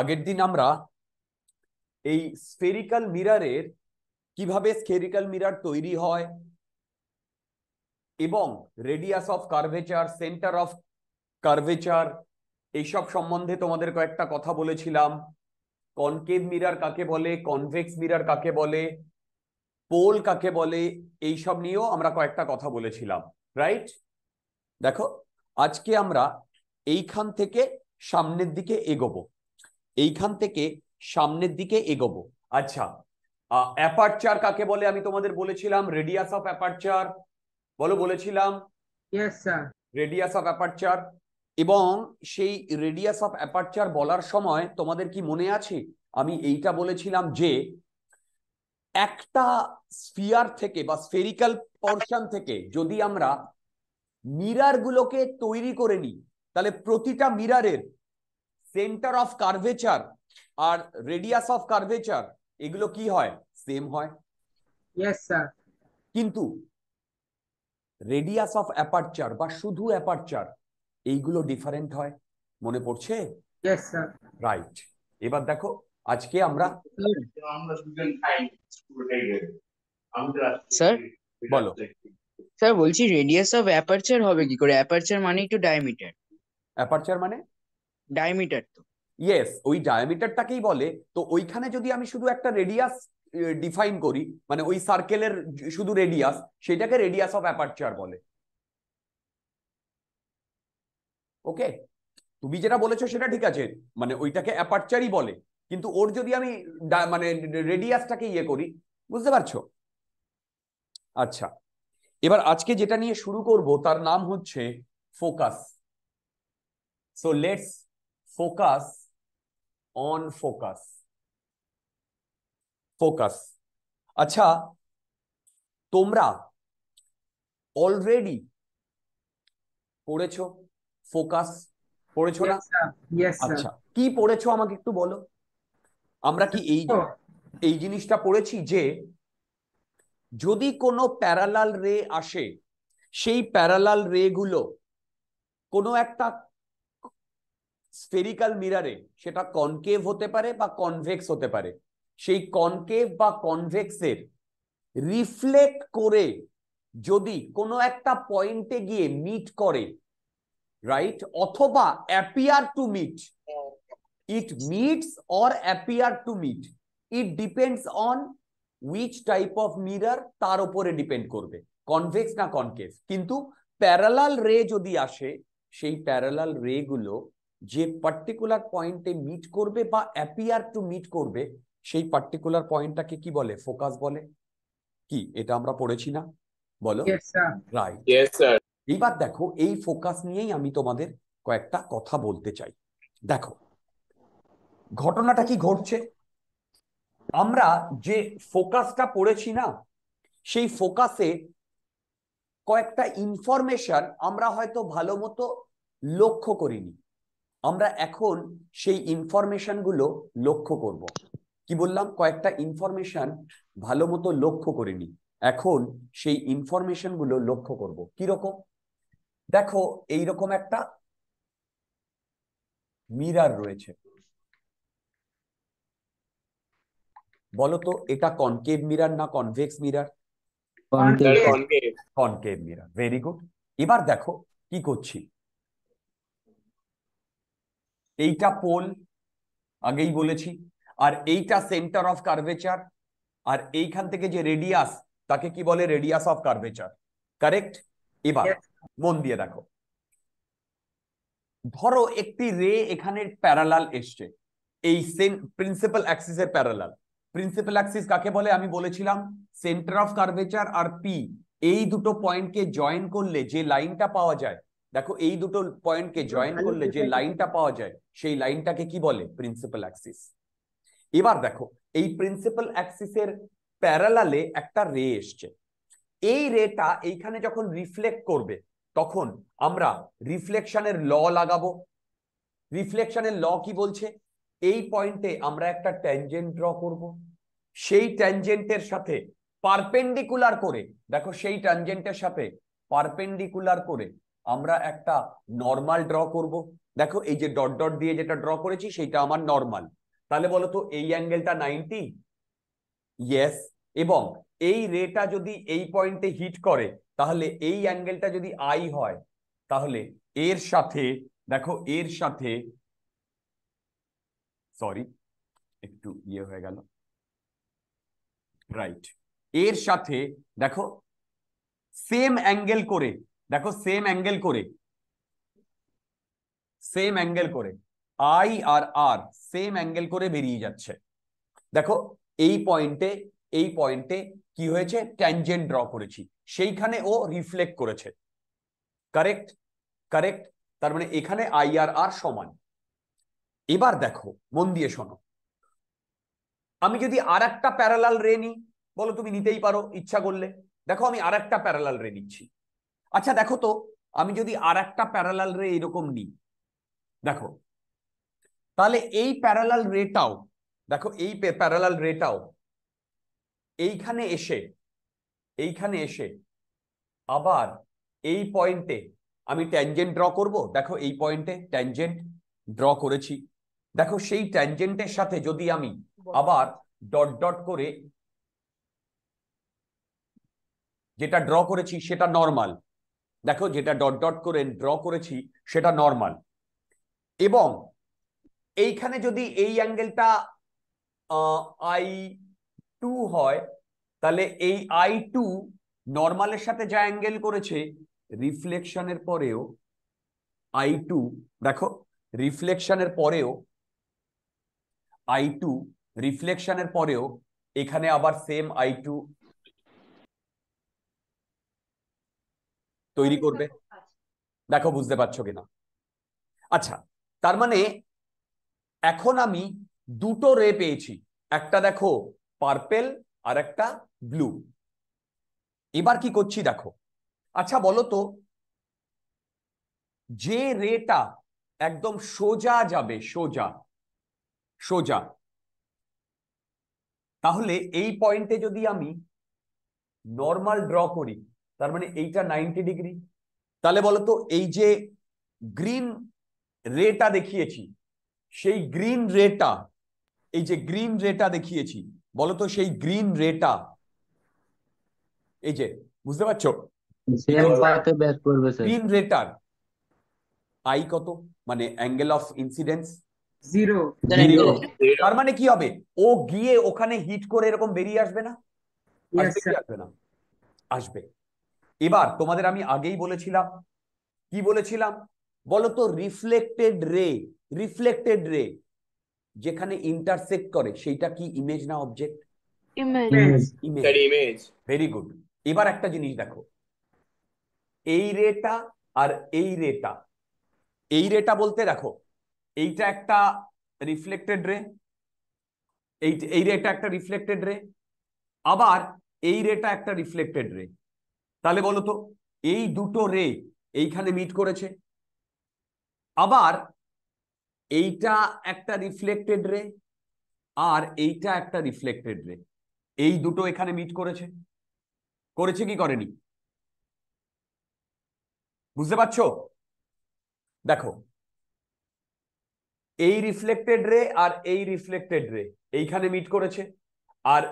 আগের দিন আমরা এই স্ফেরিক্যাল মিরারের কিভাবে স্ফেরিক্যাল মিরার তৈরি হয় এবং radius of curvature centre of curvature এইসব সম্বন্ধে তোমাদের কয়েকটা কথা বলেছিলাম কনকেভ মিরার কাকে বলে কনভেক্স মিরার কাকে বলে পোল কাকে বলে এইসব নিয়েও আমরা কয়েকটা কথা বলেছিলাম রাইট দেখো আজকে আমরা এইখান থেকে সামনের দিকে এগোবো এইখান থেকে সামনের দিকে এগোবো আচ্ছা অ্যাপারচার কাকে বলে আমি তোমাদের বলেছিলাম রেডিয়াস অফ অ্যাপারচার বলো বলেছিলাম রেডিয়াস অফ অ্যাপারচার এবং সেই রেডিয়াস অফ অ্যাপারচার বলার সময় তোমাদের কি মনে আছে আমি এইটা বলেছিলাম যে একটা স্ফিয়ার থেকে বা স্ফেরিক্যাল পর্শন থেকে যদি আমরা মিরারগুলোকে তৈরি করে নিই তাহলে প্রতিটা মিরারের সেন্টার অফ কার্ভেচার আর রেডিয়াস অফ কার্ভেচার এগুলো কি হয় সেম হয় ইয়েস স্যার কিন্তু রেডিয়াস অফ অ্যাপারচার বা শুধু অ্যাপারচার এইগুলো ডিফারেন্ট হয় মনে পড়ছে ইয়েস স্যার রাইট এবার দেখো আজকে আমরা স্যার বলো স্যার বলছি রেডিয়াস অফ অ্যাপারচার হবে কি করে অ্যাপারচার মানে একটু ডায়ামিটার অ্যাপারচার মানে ডায়ামিটার তো ইয়েস ওই ডায়ামিটারটাকেই বলে তো ওইখানে যদি আমি শুধু একটা রেডিয়াস ডিফাইন করি মানে ওই সার্কেলের শুধু রেডিয়াস সেটাকে রেডিয়াস অফ অ্যাপারচার বলে ওকে তুমি যেটা বলেছো সেটা ঠিক আছে মানে ওইটাকে অ্যাপারচারই বলে কিন্তু ওর যদি আমি মানে রেডিয়াসটাকে ইয়ে করি বুঝতে পারছো আচ্ছা এবার আজকে যেটা নিয়ে শুরু করব তার নাম হচ্ছে focus so let's focus on focus. Focus. আচ্ছা তোমরা অলরেডি পড়েছো ফোকাস পড়েছো না আচ্ছা কি পড়েছো আমাকে একটু বলো আমরা কি এই oh. এই জিনিসটা পড়েছি যে যদি কোনো প্যারালাল রে আসে সেই প্যারালাল রে গুলো কোনো একটা স্পেরিক্যাল মিরারে সেটা কনকেভ হতে পারে বা কনভেক্স হতে পারে সেই কনকেভ বা কনভেক্সের রিফ্লেক্ট করে যদি কোনো একটা পয়েন্টে গিয়ে মিট করে রাইট অথবা appear to meet it meets or appear to meet it depends on which type of mirror তার উপরে ডিপেন্ড করবে কনভেক্স না কনকেভ কিন্তু প্যারালাল রে যদি আসে সেই প্যারালাল রেগুলো যে পার্টিকুলার পয়েন্টে মিট করবে বা অ্যাপিয়ার টু মিট করবে সেই পার্টিকুলার পয়েন্টটাকে কি বলে ফোকাস বলে কি এটা আমরা পড়েছি না বলো এইবার দেখো এই ফোকাস নিয়েই আমি তোমাদের কয়েকটা কথা বলতে চাই দেখো ঘটনাটা কি ঘটছে আমরা যে ফোকাসটা পড়েছি না সেই ফোকাসে কয়েকটা ইনফরমেশন আমরা হয়তো ভালো মতো লক্ষ্য করিনি আমরা এখন সেই ইনফরমেশনগুলো লক্ষ্য করব। কি বললাম কয়েকটা ইনফরমেশন ভালো মতো লক্ষ্য করিনি এখন সেই ইনফরমেশনগুলো লক্ষ্য করব। কিরকম দেখো এইরকম একটা মিরার রয়েছে বলতো এটা কনকেভ মিরার না convex mirror concave mirror very good এবার দেখো কি করছি এইটা পোল আগেই বলেছি আর এইটা সেন্টার অফ কার্ভেচার আর এইখান থেকে যে রেডিয়াস তাকে কি বলে রেডিয়াস অফ কার্ভেচার কারেক্ট এবার মন দিয়ে দেখো ধরো একটি রে এখানে প্যারালাল এসছে এই প্রিন্সিপাল অ্যাক্সিসের প্যারালাল প্রিন্সিপাল অ্যাক্সিস কাকে বলে আমি বলেছিলাম সেন্টার অফ কার্ভেচার আর পি এই দুটো পয়েন্টকে জয়েন করলে যে লাইনটা পাওয়া যায় দেখো এই দুটো পয়েন্টকে জয়েন করলে যে লাইনটা পাওয়া যায় সেই লাইনটাকে কি বলে প্রিন্সিপাল অ্যাক্সিস এবার দেখো এই প্রিন্সিপাল অ্যাক্সিসের প্যারালালে একটা রে এসছে এই রেটা এইখানে যখন রিফ্লেক্ট করবে তখন আমরা রিফ্লেকশনের ল লাগাবো রিফ্লেকশনের ল কি বলছে এই পয়েন্টে আমরা একটা ট্যানজেন্ট ড্র করব সেই ট্যানজেন্টের সাথে পারপেন্ডিকুলার করে দেখো সেই ট্যানজেন্টের সাথে পারপেন্ডিকুলার করে আমরা একটা নর্মাল ড্র করব দেখো এই যে ডট ডট দিয়ে যেটা ড্র করেছি সেটা আমার নর্মাল তাহলে বলো তো এই অ্যাঙ্গেলটা নাইনটি ইয়েস এবং এই রেটা যদি এই পয়েন্টে হিট করে তাহলে এই অ্যাঙ্গেলটা যদি আই হয় তাহলে এর সাথে দেখো এর সাথে সরি একটু ইয়ে হয়ে গেল রাইট এর সাথে দেখো সেম অ্যাঙ্গেল করে দেখো সেম অ্যাঙ্গেল করে সেম অ্যাঙ্গেল করে আই আর আর সেম অ্যাঙ্গেল করে বেরিয়ে যাচ্ছে দেখো এই পয়েন্টে এই পয়েন্টে কি হয়েছে ট্যানজেন্ট ড্র করেছি সেইখানে ও রিফ্লেক্ট করেছে কারেক্ট কারেক্ট তার মানে এখানে আই আর আর সমান এবার দেখো মন দিয়ে শোনো আমি যদি আর একটা প্যারালাল রে নিই বলো তুমি নিতেই পারো ইচ্ছা করলে দেখো আমি আর একটা প্যারালাল রে নিচ্ছি আচ্ছা দেখো তো আমি যদি আর একটা প্যারালাল রে এরকম নিই দেখো তাহলে এই প্যারালাল রেটাও দেখো এই প্যারালাল রেটাও এইখানে এসে এইখানে এসে আবার এই পয়েন্টে আমি ট্যানজেন্ট ড্র করব দেখো এই পয়েন্টে ট্যানজেন্ট ড্র করেছি দেখো সেই ট্যানজেন্টের সাথে যদি আমি আবার ডট ডট করে যেটা ড্র করেছি সেটা নর্মাল দেখো যেটা ডট ডট করে ড্র করেছি সেটা নর্মাল এবং এইখানে যদি এই অ্যাঙ্গেলটা আই টু হয় তাহলে এই আই টু নর্মালের সাথে যা অ্যাঙ্গেল করেছে রিফ্লেকশনের পরেও আই টু দেখো রিফ্লেকশনের পরেও আই টু রিফ্লেকশনের পরেও এখানে আবার সেম আই টু তৈরি করবে দেখো বুঝতে পারছো কিনা আচ্ছা তার মানে এখন আমি দুটো রে পেয়েছি একটা দেখো পার্পেল আর একটা ব্লু এবার কি করছি দেখো আচ্ছা বলো তো যে রেটা একদম সোজা যাবে সোজা সোজা তাহলে এই পয়েন্টে যদি আমি নর্মাল ড্র করি তার মানে এইটা নাইনটি ডিগ্রি তাহলে বলতো এই যে গ্রিন রেটা দেখিয়েছি সেই গ্রিন রেটা এই যে গ্রিন রেটা দেখিয়েছি বলতো সেই গ্রিন রেটা এই যে বুঝতে পারছো গ্রিন রেটার আই কত মানে অ্যাঙ্গেল অফ ইনসিডেন্স তার মানে কি হবে ও গিয়ে ওখানে হিট করে এরকম বেরিয়ে আসবে না আসবে আসবে না আসবে এবার তোমাদের আমি আগেই বলেছিলাম কি বলেছিলাম বলতো রিফ্লেক্টেড রে রিফ্লেক্টেড রে যেখানে ইন্টারসেক্ট করে সেইটা কি ইমেজ না অবজেক্ট ইমেজ ভেরি গুড এবার একটা জিনিস দেখো এই রেটা আর এই রেটা এই রেটা বলতে দেখো এইটা একটা রিফ্লেক্টেড রে এই এই রেটা একটা রিফ্লেক্টেড রে আবার এই রেটা একটা রিফ্লেক্টেড রে তাহলে বলো তো এই দুটো রে এইখানে মিট করেছে আবার এইটা একটা রিফ্লেক্টেড রে আর এইটা একটা রিফ্লেক্টেড রে এই দুটো এখানে মিট করেছে করেছে কি করেনি বুঝতে পারছো দেখো এই রিফ্লেক্টেড রে আর এই রিফ্লেক্টেড রে এইখানে মিট করেছে আর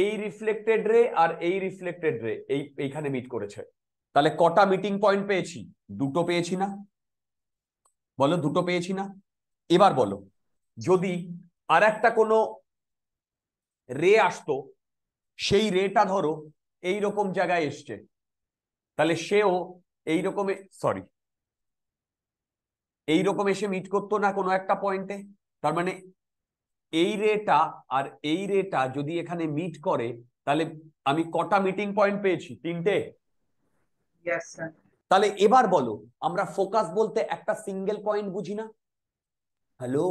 এই রিফ্লেক্টেড রে আর এই রিফ্লেক্টেড রে এই এইখানে মিট করেছে তাহলে কটা মিটিং পয়েন্ট পেয়েছি দুটো পেয়েছি না বলো দুটো পেয়েছি না এবার বলো যদি আর একটা কোনো রে আসতো সেই রেটা ধরো এই রকম জায়গায় এসছে তাহলে সেও এই রকমে সরি এই রকম এসে মিট করতো না কোনো একটা পয়েন্টে তার মানে এই রেটা আর এই রেটা যদি এখানে মিট করে তাহলে আমি কটা মিটিং পয়েন্ট পেয়েছি তিনটে তাহলে এবার বলো আমরা ফোকাস বলতে একটা সিঙ্গেল পয়েন্ট বুঝি না হ্যালো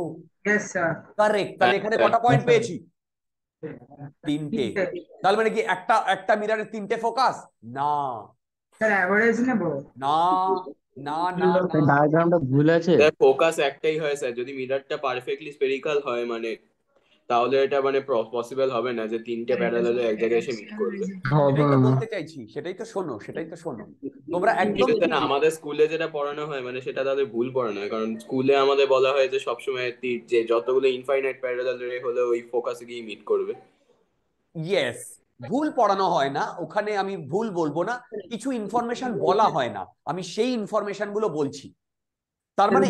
তাহলে হ্যাঁ, এখানে কটা পয়েন্ট হ্যাঁ, পেয়েছি হ্যাঁ, তিনটে তাহলে মানে কি একটা একটা মিরারের তিনটে ফোকাস না না না না ডায়াগ্রামটা ভুল আছে ফোকাস একটাই হয় স্যার যদি মিররটা পারফেক্টলি স্পেরিক্যাল হয় মানে তাহলে এটা মানে পসিবল হবে না যে তিনটে প্যারালালে এক হ্যাঁ, জায়গায় হ্যাঁ, এসে মিট করবে বলতে হ্যাঁ, চাইছি সেটাই তো শোনো সেটাই তো শোনো তোমরা একদম না আমাদের স্কুলে যেটা পড়ানো হয় মানে সেটা তাদের ভুল পড়ানো হয় কারণ স্কুলে আমাদের বলা হয় যে সবসময় যে যতগুলো ইনফাইনাইট প্যারালাল রে হলে ওই ফোকাসে গিয়ে মিট করবে ইয়েস ভুল পড়ানো হয় না ওখানে আমি ভুল বলবো না কিছু ইনফরমেশন বলা হয় না আমি সেই ইনফরমেশন গুলো বলছি তার মানে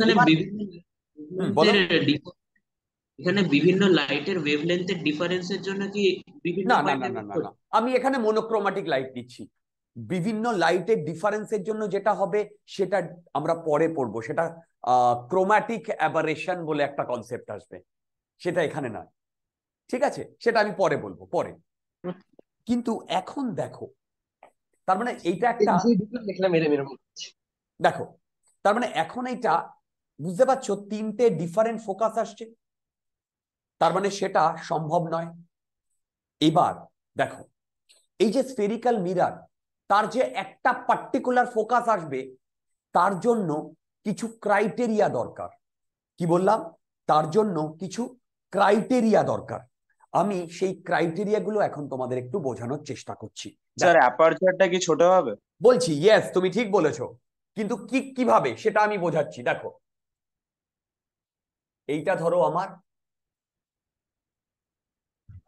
এখানে বিভিন্ন লাইটের ওয়েভলেন্থের ডিফারেন্সের জন্য কি বিভিন্ন না না না আমি এখানে মনোক্রোমাটিক লাইট দিচ্ছি বিভিন্ন লাইটের ডিফারেন্সের জন্য যেটা হবে সেটা আমরা পরে পড়বো সেটা ক্রোম্যাটিক অ্যাবারেশন বলে একটা কনসেপ্ট আসবে সেটা এখানে নয় ঠিক আছে সেটা আমি পরে বলবো পরে কিন্তু এখন দেখো তার মানে এইটা একটা দেখো তার মানে এখন এইটা বুঝতে পারছো তিনটে ডিফারেন্ট ফোকাস আসছে তার মানে সেটা সম্ভব নয় এবার দেখো এই যে স্পেরিক্যাল মিরার তার যে একটা পার্টিকুলার ফোকাস আসবে তার জন্য কিছু ক্রাইটেরিয়া দরকার কি বললাম তার জন্য কিছু ক্রাইটেরিয়া দরকার আমি সেই গুলো এখন তোমাদের একটু বোঝানোর চেষ্টা করছি স্যার কি ছোট হবে বলছি ইয়েস তুমি ঠিক বলেছ কিন্তু কি কিভাবে সেটা আমি বোঝাচ্ছি দেখো এইটা ধরো আমার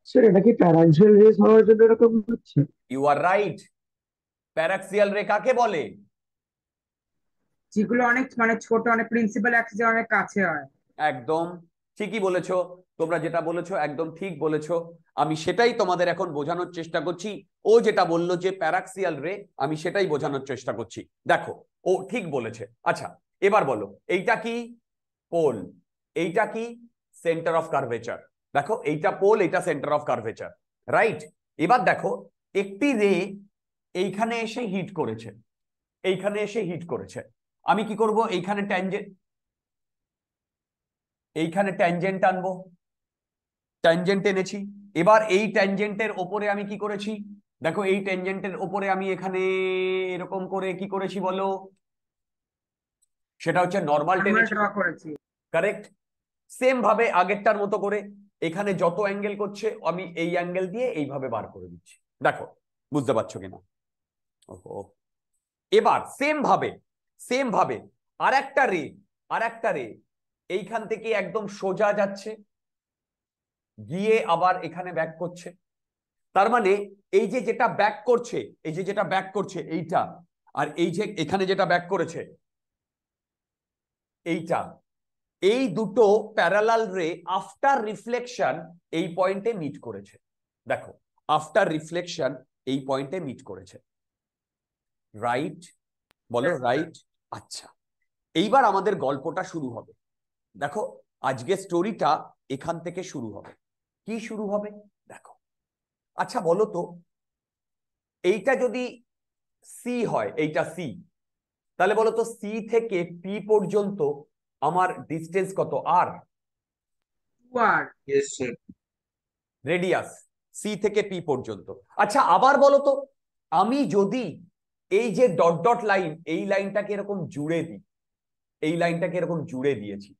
স্যার এটা কি প্যারাক্সিয়াল রেস হওয়ার জন্য এরকম হচ্ছে ইউ আর রাইট প্যারাক্সিয়াল রে কাকে বলে যেগুলো অনেক মানে ছোট অনেক প্রিন্সিপাল অ্যাক্সিসের অনেক কাছে হয় একদম ঠিকই বলেছো তোমরা যেটা বলেছো একদম ঠিক বলেছো আমি সেটাই তোমাদের এখন বোঝানোর চেষ্টা করছি ও যেটা বললো যে প্যারাক্সিয়াল রে আমি সেটাই বোঝানোর চেষ্টা করছি দেখো ও ঠিক বলেছে আচ্ছা এবার বলো এইটা কি পোল এইটা কি সেন্টার অফ কার্ভেচার দেখো এইটা পোল এইটা সেন্টার অফ কার্ভেচার রাইট এবার দেখো একটি রে এইখানে এসে হিট করেছে এইখানে এসে হিট করেছে আমি কি করব এইখানে ট্যানজেন্ট এইখানে ট্যাঞ্জেন্ট আনবো ট্যানজেন্ট এনেছি এবার এই ট্যানজেন্টের ওপরে আমি কি করেছি দেখো এই ট্যানজেন্টের ওপরে আমি এখানে এরকম করে কি করেছি বলো সেটা হচ্ছে নর্মাল করেছি কারেক্ট সেম ভাবে আগেরটার মতো করে এখানে যত অ্যাঙ্গেল করছে আমি এই অ্যাঙ্গেল দিয়ে এইভাবে বার করে দিচ্ছি দেখো বুঝতে পারছো কিনা এবার সেম ভাবে সেম ভাবে আর একটা রে আর একটা রে এইখান থেকে একদম সোজা যাচ্ছে গিয়ে আবার এখানে ব্যাক করছে তার মানে এই যে যেটা ব্যাক করছে এই যে যেটা ব্যাক করছে এইটা আর এই যে এখানে যেটা ব্যাক করেছে এইটা এই দুটো প্যারালাল রে আফটার রিফ্লেকশন এই পয়েন্টে মিট করেছে দেখো আফটার রিফ্লেকশন এই পয়েন্টে মিট করেছে রাইট বলো রাইট আচ্ছা এইবার আমাদের গল্পটা শুরু হবে দেখো আজকে স্টোরিটা এখান থেকে শুরু হবে কি শুরু হবে দেখো আচ্ছা বলো তো এইটা যদি সি হয় এইটা সি তাহলে বলো তো সি থেকে পি পর্যন্ত আমার ডিস্টেন্স কত আর রেডিয়াস সি থেকে পি পর্যন্ত আচ্ছা আবার বলো তো আমি যদি এই যে ডট ডট লাইন এই লাইনটাকে এরকম জুড়ে দিই এই লাইনটাকে এরকম জুড়ে দিয়েছি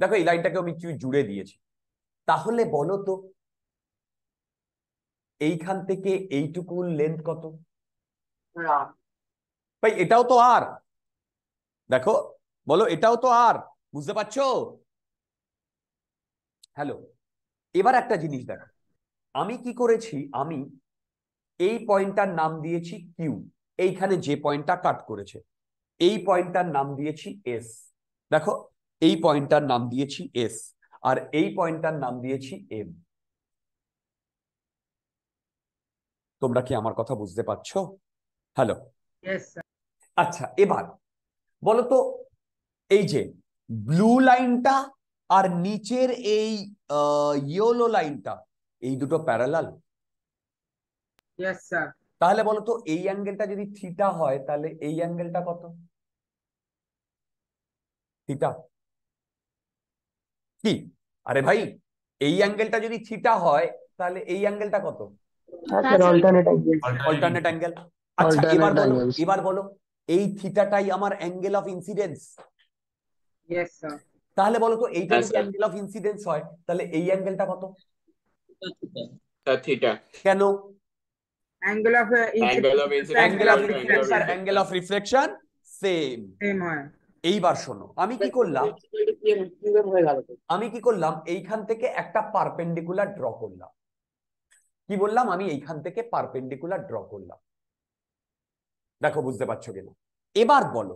দেখো এই লাইনটাকে আমি জুড়ে দিয়েছি তাহলে বলো তো এইখান থেকে এইটুকু লেন্থ কত ভাই এটাও তো আর দেখো বলো এটাও তো আর বুঝতে পারছো হ্যালো এবার একটা জিনিস দেখো আমি কি করেছি আমি এই পয়েন্টটার নাম দিয়েছি কিউ এইখানে যে পয়েন্টটা কাট করেছে এই পয়েন্টটার নাম দিয়েছি এস দেখো এই পয়েন্টটার নাম দিয়েছি এস আর এই পয়েন্টটার নাম দিয়েছি এম তোমরা কি আমার কথা বুঝতে পারছ হ্যালো আচ্ছা এবার বলতো এই যে ব্লু লাইনটা আর নিচের এই ইয়েলো লাইনটা এই দুটো প্যারালাল তাহলে বলতো এই অ্যাঙ্গেলটা যদি থিটা হয় তাহলে এই অ্যাঙ্গেলটা কত থিটা কি আরে ভাই এই অ্যাঙ্গেলটা যদি থিটা হয় তাহলে এই অ্যাঙ্গেলটা কত অল্টারনেট অ্যাঙ্গেল আচ্ছা, আচ্ছা এবার বলো এবার বলো এই থিটাটাই আমার অ্যাঙ্গেল অফ ইনসিডেন্স তাহলে বলো তো এইটা যদি অ্যাঙ্গেল অফ ইনসিডেন্স হয় তাহলে এই অ্যাঙ্গেলটা কত কেন angle of incidence angle of reflection same same হয় এইবার শোনো আমি কি করলাম আমি কি করলাম এইখান থেকে একটা পারপেন্ডিকুলার ড্র করলাম কি বললাম আমি এইখান থেকে পারপেন্ডিকুলার ড্র করলাম দেখো বুঝতে পারছো কিনা এবার বলো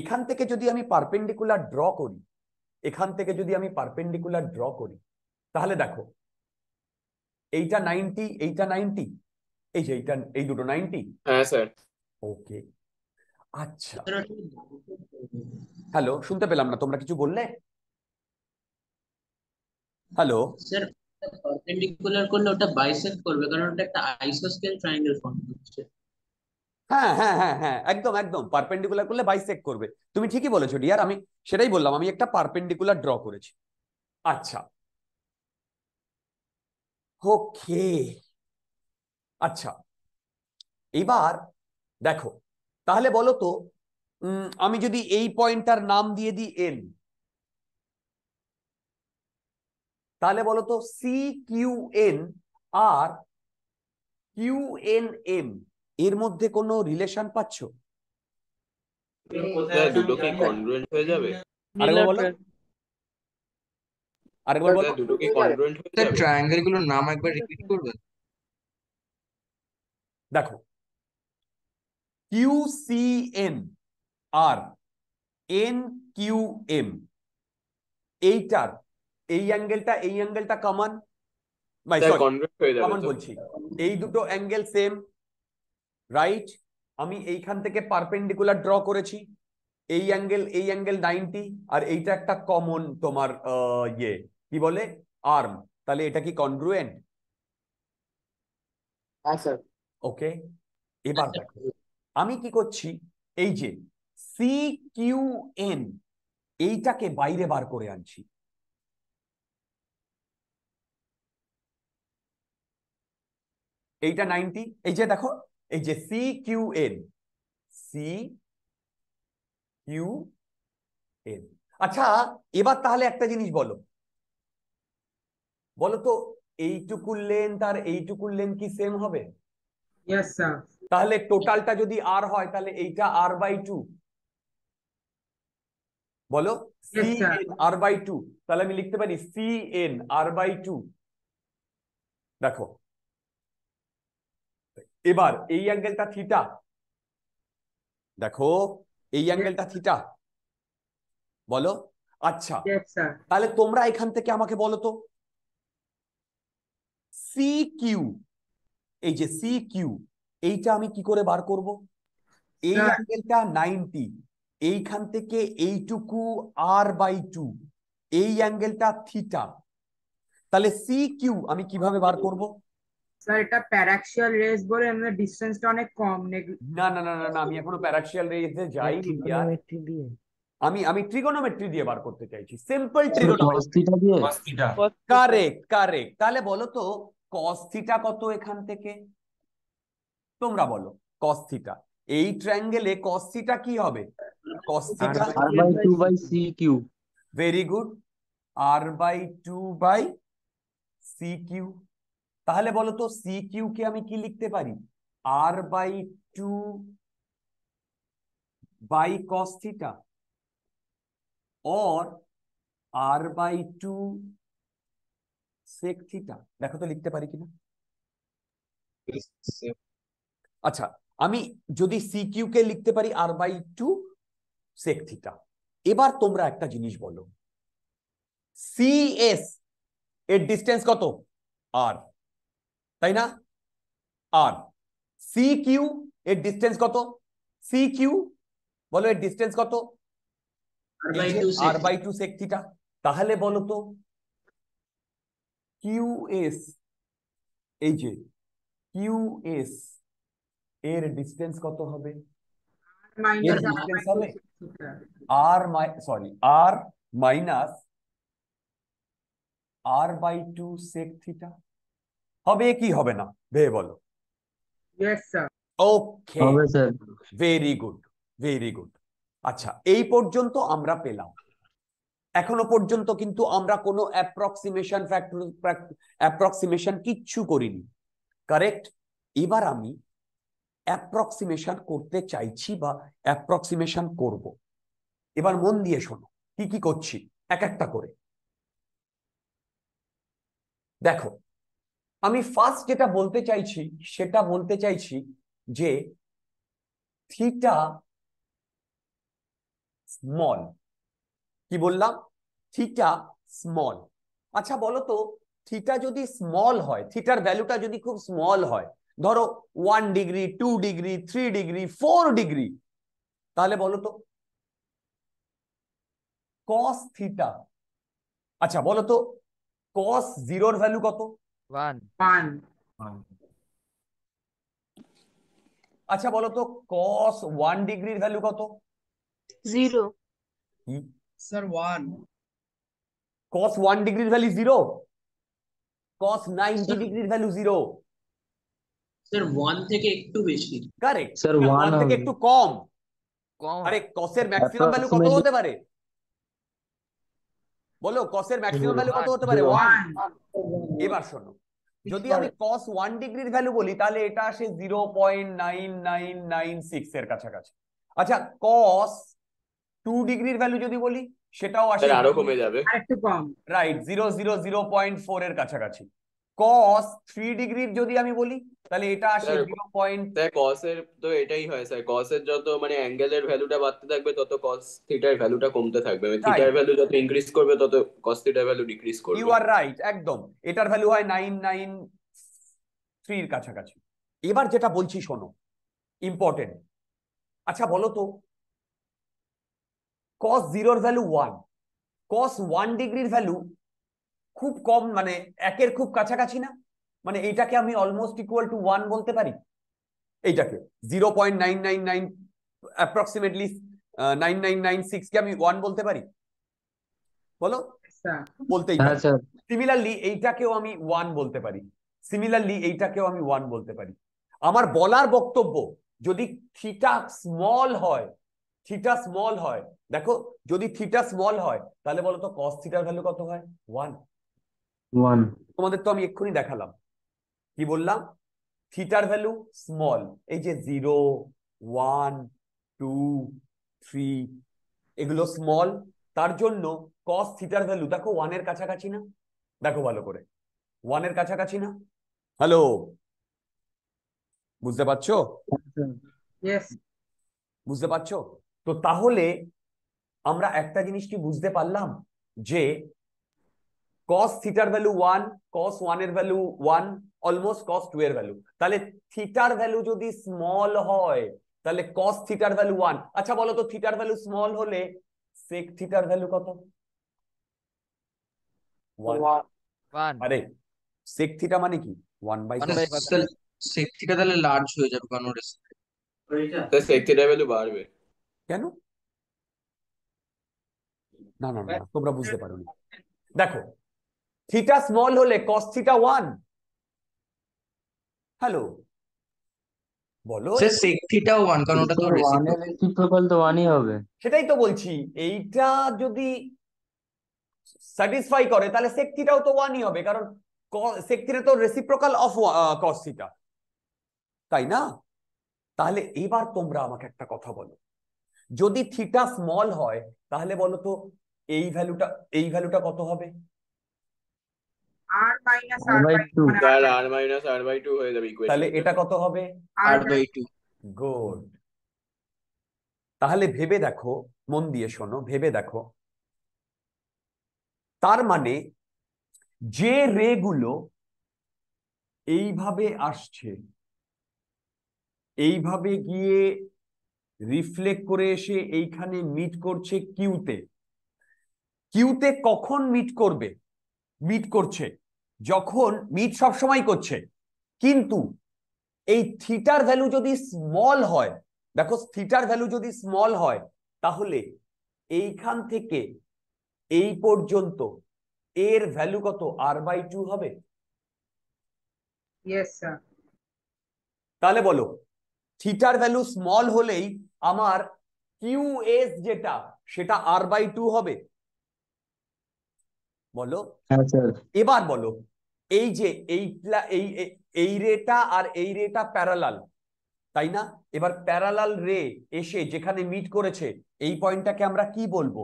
এখান থেকে যদি আমি পারপেন্ডিকুলার ড্র করি এখান থেকে যদি আমি পারপেন্ডিকুলার ড্র করি তাহলে দেখো এইটা নাইনটি এইটা নাইনটি এই যে এইটা এই দুটো নাইনটি হ্যাঁ স্যার ওকে আচ্ছা হ্যালো শুনতে পেলাম না তোমরা কিছু বললে হ্যালো স্যার পারপেন্ডিকুলার করলে ওটা বাইসেক্ট করবে কারণ ওটা একটা আইসোস্কেল ট্রায়াঙ্গেল ফর্ম হ্যাঁ হ্যাঁ হ্যাঁ হ্যাঁ একদম একদম পারপেন্ডিকুলার করলে বাইসেক্ট করবে তুমি ঠিকই বলেছো ডিয়ার আমি সেটাই বললাম আমি একটা পারপেন্ডিকুলার ড্র করেছি আচ্ছা ওকে আচ্ছা এবার দেখো তাহলে বলো তো আমি যদি এই পয়েন্টটার নাম দিয়ে দিই এন তাহলে বলো তো সি কিউ এন আর কিউ এন এম এর মধ্যে কোনো রিলেশন পাচ্ছ দুটো যাবে নাম একবার দেখো কিউ সি এন আর এন কিউ এম এইটার এই অ্যাঙ্গেলটা এই অ্যাঙ্গেলটা কমন কমন বলছি এই দুটো অ্যাঙ্গেল সেম রাইট আমি এইখান থেকে পারপেন্ডিকুলার ড্র করেছি এই অ্যাঙ্গেল এই অ্যাঙ্গেল নাইনটি আর এইটা একটা কমন তোমার ইয়ে কি বলে আর্ম তাহলে এটা কি কনগ্রুয়েন্ট হ্যাঁ, ওকে এবার আচ্ছা। দেখো আমি কি করছি এই যে সি কিউ এন এইটাকে বাইরে বার করে আনছি এইটা নাইনটি এই যে দেখো এই যে C Q N C Q N আচ্ছা এবার তাহলে একটা জিনিস বলো বলো তো এইটুকুর লেন তার এইটুকুর লেন কি সেম হবে তাহলে টোটালটা যদি আর হয় তাহলে এইটা আর বাই টু বলো C N R by two তাহলে আমি লিখতে পারি C N R by two দেখো এবার এই অ্যাঙ্গেলটা থিটা দেখো এই অ্যাঙ্গেলটা থিটা বলো আচ্ছা তাহলে তোমরা এখান থেকে আমাকে বলো তো সি কিউ এই যে সি কিউ এইটা আমি কি করে বার করব এই অ্যাঙ্গেলটা নাইনটি এইখান থেকে এইটুকু আর বাই টু এই অ্যাঙ্গেলটা থিটা তাহলে সি কিউ আমি কিভাবে বার করব স্যার এটা প্যারাক্সিয়াল রেস বলে এমনি ডিসটেন্সটা অনেক কম না না না না আমি এখনো প্যারাক্সিয়াল রেসে যাই আমি আমি ট্রিগোনোমেট্রি দিয়ে বার করতে চাইছি সিম্পল ট্রিগোনোমেট্রি কারেক্ট কারেক্ট তাহলে বলো তো কস থিটা কত এখান থেকে তোমরা বলো cos এই ট্র্যাঙ্গেলে cos কি হবে cos theta r by 2 by cq very good r by 2 by cq তাহলে বলো তো cq কে আমি কি লিখতে পারি r by 2 by cos theta or r by 2 sec theta দেখো তো লিখতে পারি কিনা আচ্ছা আমি যদি কিউ কে লিখতে পারি R by two sec theta এবার তোমরা একটা জিনিস বলো এস এর ডিস্টেন্স কত আর তাই না আর সি কিউ এর ডিস্টেন্স কত সি কিউ বলো এর ডিস্টেন্স কত R by two sec theta তাহলে বলো তো কিউ এস এই যে কিউ এস এর ডিসটেন্স কত হবে R sorry R minus R by two sec theta হবে কি হবে না ভেবে বলো okay very good very good আচ্ছা এই পর্যন্ত আমরা পেলাম এখনো পর্যন্ত কিন্তু আমরা কোনো অ্যাপ্রক্সিমেশন অ্যাপ্রক্সিমেশন কিচ্ছু করিনি কারেক্ট এবার আমি অ্যাপ্রক্সিমেশন করতে চাইছি বা অ্যাপ্রক্সিমেশন করব। এবার মন দিয়ে শোনো কি কি করছি এক একটা করে দেখো আমি ফার্স্ট যেটা বলতে চাইছি সেটা বলতে চাইছি যে থিটা স্মল কি বললাম থিটা স্মল আচ্ছা বলো তো থিটা যদি স্মল হয় থিটার ভ্যালুটা যদি খুব স্মল হয় ধরো one degree two degree three degree four degree তাহলে বলো তো কস থিটা আচ্ছা বলো তো কস জিরোর ভ্যালু কত আচ্ছা বলো তো কস ওয়ান ডিগ্রির ভ্যালু কত zero sir one cos one ডিগ্রির ভ্যালু জিরো কস নাইনটি ডিগ্রির ভ্যালু জিরো স্যার 1 থেকে একটু বেশি কারেক্ট স্যার 1 থেকে একটু কম কম আরে এর ম্যাক্সিমাম ভ্যালু কত হতে পারে বলো এর ম্যাক্সিমাম ভ্যালু কত হতে পারে 1 এবার শোনো যদি আমি cos 1 ডিগ্রির ভ্যালু বলি তাহলে এটা আসে 0.9996 এর কাছাকাছি আচ্ছা cos 2 ডিগ্রির ভ্যালু যদি বলি সেটাও আসে আরো কমে যাবে আরেকটু কম রাইট 000.4 এর কাছাকাছি cos 3 ডিগ্রির যদি আমি বলি তাহলে এটা আসে 0. cos এর তো এটাই হয় স্যার cos এর যত মানে অ্যাঙ্গেলের ভ্যালুটা বাড়তে থাকবে তত cos θ এর ভ্যালুটা কমতে থাকবে মানে θ এর ভ্যালু যত ইনক্রিজ করবে তত cos θ এর ভ্যালু ডিক্রিজ করবে ইউ আর রাইট একদম এটার ভ্যালু হয় 993 এর কাছাকাছি এবার যেটা বলছি শোনো ইম্পর্টেন্ট আচ্ছা বলো তো cos 0 এর ভ্যালু 1 cos 1 ডিগ্রির ভ্যালু খুব কম মানে একের খুব কাছাকাছি না মানে এইটাকে আমি অলমোস্ট ইকুয়াল টু ওয়ান বলতে পারি এইটাকে zero point nine nine nine approximately nine nine nine সিক্সকে আমি ওয়ান বলতে পারি বলো আচ্ছা। বলতেই সিমিলারলি আচ্ছা। এইটাকেও আমি ওয়ান বলতে পারি সিমিলারলি এইটাকেও আমি ওয়ান বলতে পারি আমার বলার বক্তব্য যদি থিটা স্মল হয় থিটা স্মল হয় দেখো যদি থিটা স্মল হয় তাহলে বলতো কস থিটার ভ্যালু কত হয় ওয়ান ওয়ান তোমাদের তো আমি এক্ষুনি দেখালাম কি বললাম থিটার ভ্যালু স্মল এই যে জিরো ওয়ান টু থ্রি এগুলো স্মল তার জন্য কস থিটার ভ্যালু দেখো ওয়ানের কাছাকাছি না দেখো ভালো করে ওয়ানের কাছাকাছি না হ্যালো বুঝতে পারছো বুঝতে পারছো তো তাহলে আমরা একটা জিনিস কি বুঝতে পারলাম যে cos থিটার ভ্যালু ওয়ান cos ওয়ান এর value one almost cos two এর ভ্যালু তাহলে থিটার ভ্যালু যদি স্মল হয় তাহলে cos থিটার ভ্যালু ওয়ান আচ্ছা বলো তো থিটার ভ্যালু স্মল হলে sec থিটার ভ্যালু কত আরে sec থিটা মানে কি ওয়ান বাই sec থিটা তাহলে লার্জ হয়ে যাবে কারণ ওটা sec থিটার ভ্যালু বাড়বে কেন না না না হ্যাঁ। তোমরা বুঝতে পারো দেখো থিটা স্মল হলে কস থিটা ওয়ান হ্যালো সেটাই তো বলছি এইটা যদি স্যাটিসফাই করে তাহলে তো ওয়ানই হবে কারণ তো রেসিপ্রোকাল অফ তাই না তাহলে এবার তোমরা আমাকে একটা কথা বলো যদি থিটা স্মল হয় তাহলে বলো তো এই ভ্যালুটা এই ভ্যালুটা কত হবে R minus R by two তাহলে R minus R by two হয়ে যাবে ইকুয়েশন তাহলে এটা কত হবে আর বাই টু গুড তাহলে ভেবে দেখো মন দিয়ে শোনো ভেবে দেখো তার মানে যে রে গুলো এইভাবে আসছে এইভাবে গিয়ে রিফ্লেক্ট করে এসে এইখানে মিট করছে কিউতে কিউতে কখন মিট করবে মিট করছে যখন মিট সবসময় করছে কিন্তু এই থিটার ভ্যালু যদি স্মল হয় দেখো থিটার ভ্যালু যদি স্মল হয় তাহলে এইখান থেকে এই পর্যন্ত এর ভ্যালু কত আর বাই টু হবে তাহলে বলো থিটার ভ্যালু স্মল হলেই আমার কিউ এস যেটা সেটা আর বাই টু হবে বলো হ্যাঁ, এবার বলো এই যে এই এই রেটা আর এই রেটা প্যারালাল তাই না এবার প্যারালাল রে এসে যেখানে মিট করেছে এই পয়েন্টটাকে আমরা কি বলবো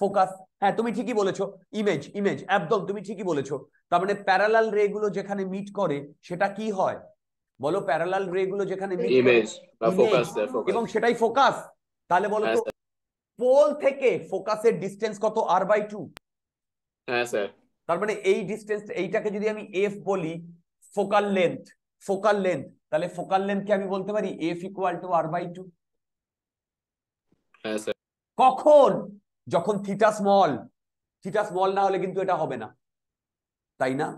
ফোকাস হ্যাঁ তুমি ঠিকই বলেছো ইমেজ ইমেজ একদম তুমি ঠিকই বলেছো তার মানে প্যারালাল রে গুলো যেখানে মিট করে সেটা কি হয় বলো প্যারালাল রে গুলো যেখানে মিট করে এবং সেটাই ফোকাস তাহলে বলো পোল থেকে ফোকাসের ডিসটেন্স কত আর বাই টু হ্যাঁ স্যার তার মানে এই ডিসটেন্স এইটাকে যদি আমি এফ বলি ফোকাল লেন্থ ফোকাল লেন্থ তাহলে ফোকাল লেন্থকে আমি বলতে পারি F equal to R by two কখন যখন থিটা স্মল থিটা স্মল না হলে কিন্তু এটা হবে না তাই না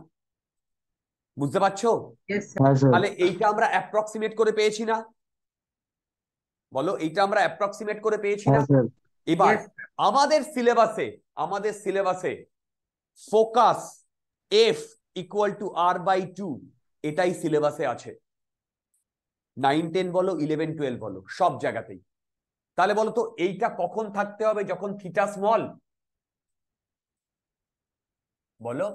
বুঝতে পারছো হ্যাঁ, তাহলে এইটা আমরা অ্যাপ্রক্সিমেট করে পেয়েছি না বলো এইটা আমরা অ্যাপ্রক্সিমেট করে পেয়েছি না হ্যাঁ, এবার আমাদের সিলেবাসে আমাদের সিলেবাসে focus F equal to R by two এটাই সিলেবাসে আছে নাইন টেন বলো ইলেভেন টুয়েলভ বলো সব জায়গাতেই তাহলে বলো তো এইটা কখন থাকতে হবে যখন থিটা স্মল বলো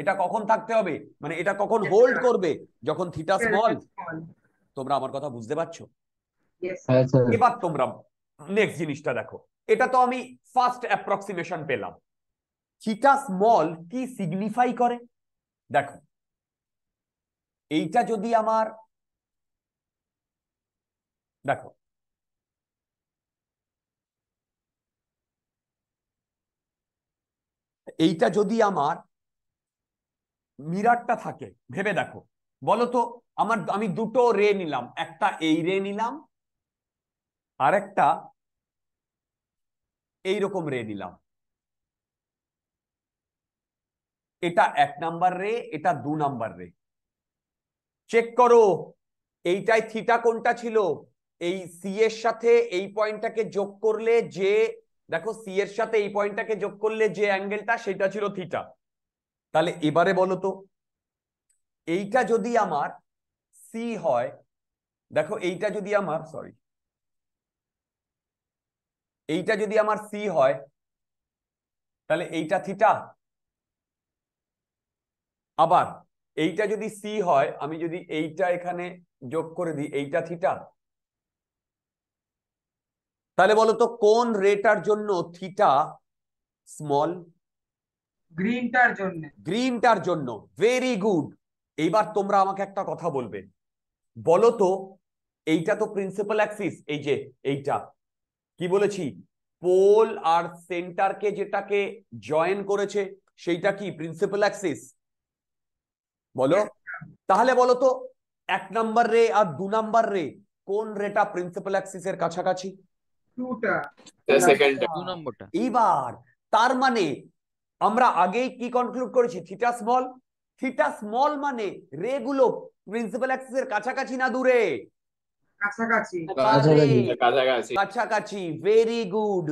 এটা কখন থাকতে হবে মানে এটা কখন হোল্ড করবে যখন থিটা স্মল তোমরা আমার কথা বুঝতে পারছো হ্যাঁ, এবার তোমরা নেক্সট জিনিসটা দেখো এটা তো আমি ফার্স্ট অ্যাপ্রক্সিমেশন পেলাম থিটা স্মল কি সিগনিফাই করে দেখো এইটা যদি আমার দেখো এইটা যদি আমার মিরারটা থাকে ভেবে দেখো বলো তো আমার আমি দুটো রে নিলাম একটা এই রে নিলাম আরেকটা এই রকম রে নিলাম এটা এক নাম্বার রে এটা দু নাম্বার রে চেক করো এইটাই থিটা কোনটা ছিল এই সি এর সাথে এই পয়েন্টটাকে যোগ করলে যে দেখো সি এর সাথে এই পয়েন্টটাকে যোগ করলে যে অ্যাঙ্গেলটা সেটা ছিল থিটা তাহলে এবারে বলো তো এইটা যদি আমার সি হয় দেখো এইটা যদি আমার সরি এইটা যদি আমার সি হয় তাহলে এইটা থিটা আবার এইটা যদি সি হয় আমি যদি এইটা এখানে যোগ করে দিই এইটা থিটা তাহলে বলো তো কোন রেটার জন্য থিটা স্মল গ্রিনটার জন্য গ্রিনটার জন্য ভেরি গুড এইবার তোমরা আমাকে একটা কথা বলবে বলো তো এইটা তো প্রিন্সিপাল অ্যাক্সিস এই যে এইটা কি বলেছি পোল আর সেন্টারকে যেটাকে জয়েন করেছে সেইটা কি প্রিন্সিপাল অ্যাক্সিস বলো তাহলে বলো তো এক নাম্বার রে আর দু নাম্বার রে কোন রেটা প্রিন্সিপাল অ্যাক্সিস এর কাছাকাছি এইবার তার মানে আমরা আগেই কি কনক্লুড করেছি থিটা স্মল থিটা স্মল মানে রে গুলো প্রিন্সিপাল অ্যাক্সিস এর কাছাকাছি না দূরে ভেরি গুড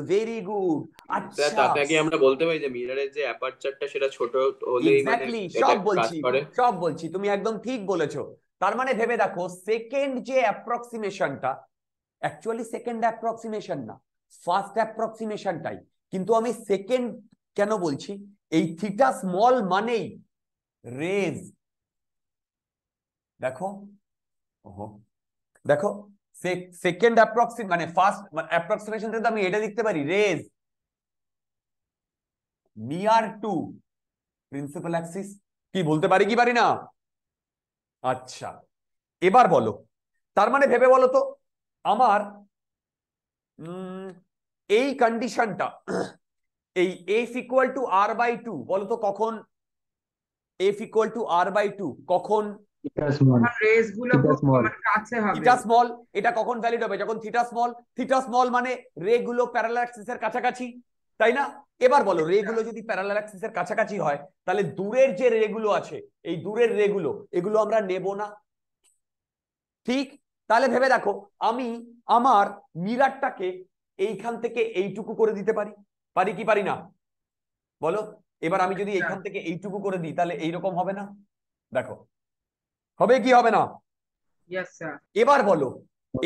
আচ্ছা, আচ্ছা, আচ্ছা তাতে যে অ্যাপারচারটা সেটা ছোট মানে সব বলছি সব বলছি তুমি একদম ঠিক বলেছো তার মানে ভেবে দেখো সেকেন্ড যে অ্যাপ্রক্সিমেশনটা অ্যাকচুয়ালি সেকেন্ড অ্যাপ্রক্সিমেশন না ফার্স্ট অ্যাপ্রক্সিমেশনটাই কিন্তু আমি সেকেন্ড কেন বলছি এই থিটা স্মল মানেই রেজ দেখো ওহো দেখো সেকেন্ড অ্যাপ্রক্সি মানে ফার্স্ট অ্যাপ্রক্সিমেশন থেকে আমি এটা লিখতে পারি rays near to principal axis কি বলতে পারি কি পারি না আচ্ছা এবার বলো তার মানে ভেবে বলো তো আমার এই কন্ডিশনটা এই F equal to R by two বলো তো কখন F equal to R by two কখন এটা কখন ভ্যালিড হবে যখন মানে কাছাকাছি তাই না এবার বলো যদি কাছাকাছি হয় তাহলে দূরের যে রে গুলো আছে এই দূরের রেগুলো এগুলো আমরা নেব না ঠিক তাহলে ভেবে দেখো আমি আমার মিরারটাকে এইখান থেকে এইটুকু করে দিতে পারি পারি কি পারি না বলো এবার আমি যদি এখান থেকে এইটুকু করে দিই তাহলে এইরকম হবে না দেখো হবে কি হবে না এবার বলো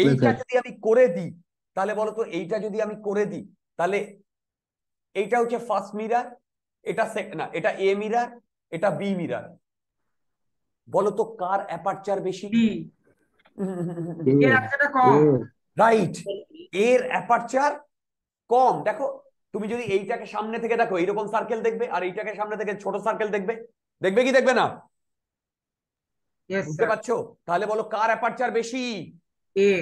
এইটা যদি আমি করে দিই তাহলে বলো তো এইটা যদি আমি করে দিই তাহলে এইটা হচ্ছে ফার্স্ট মিরার এটা না এটা এ মিরার এটা বি মিরার বলো তো কার অ্যাপারচার বেশি রাইট এর অ্যাপারচার কম দেখো তুমি যদি এইটাকে সামনে থেকে দেখো এইরকম সার্কেল দেখবে আর এইটাকে সামনে থেকে ছোট সার্কেল দেখবে দেখবে কি দেখবে না বুঝতে পারছো তাহলে বলো কার অ্যাপারচার বেশি এ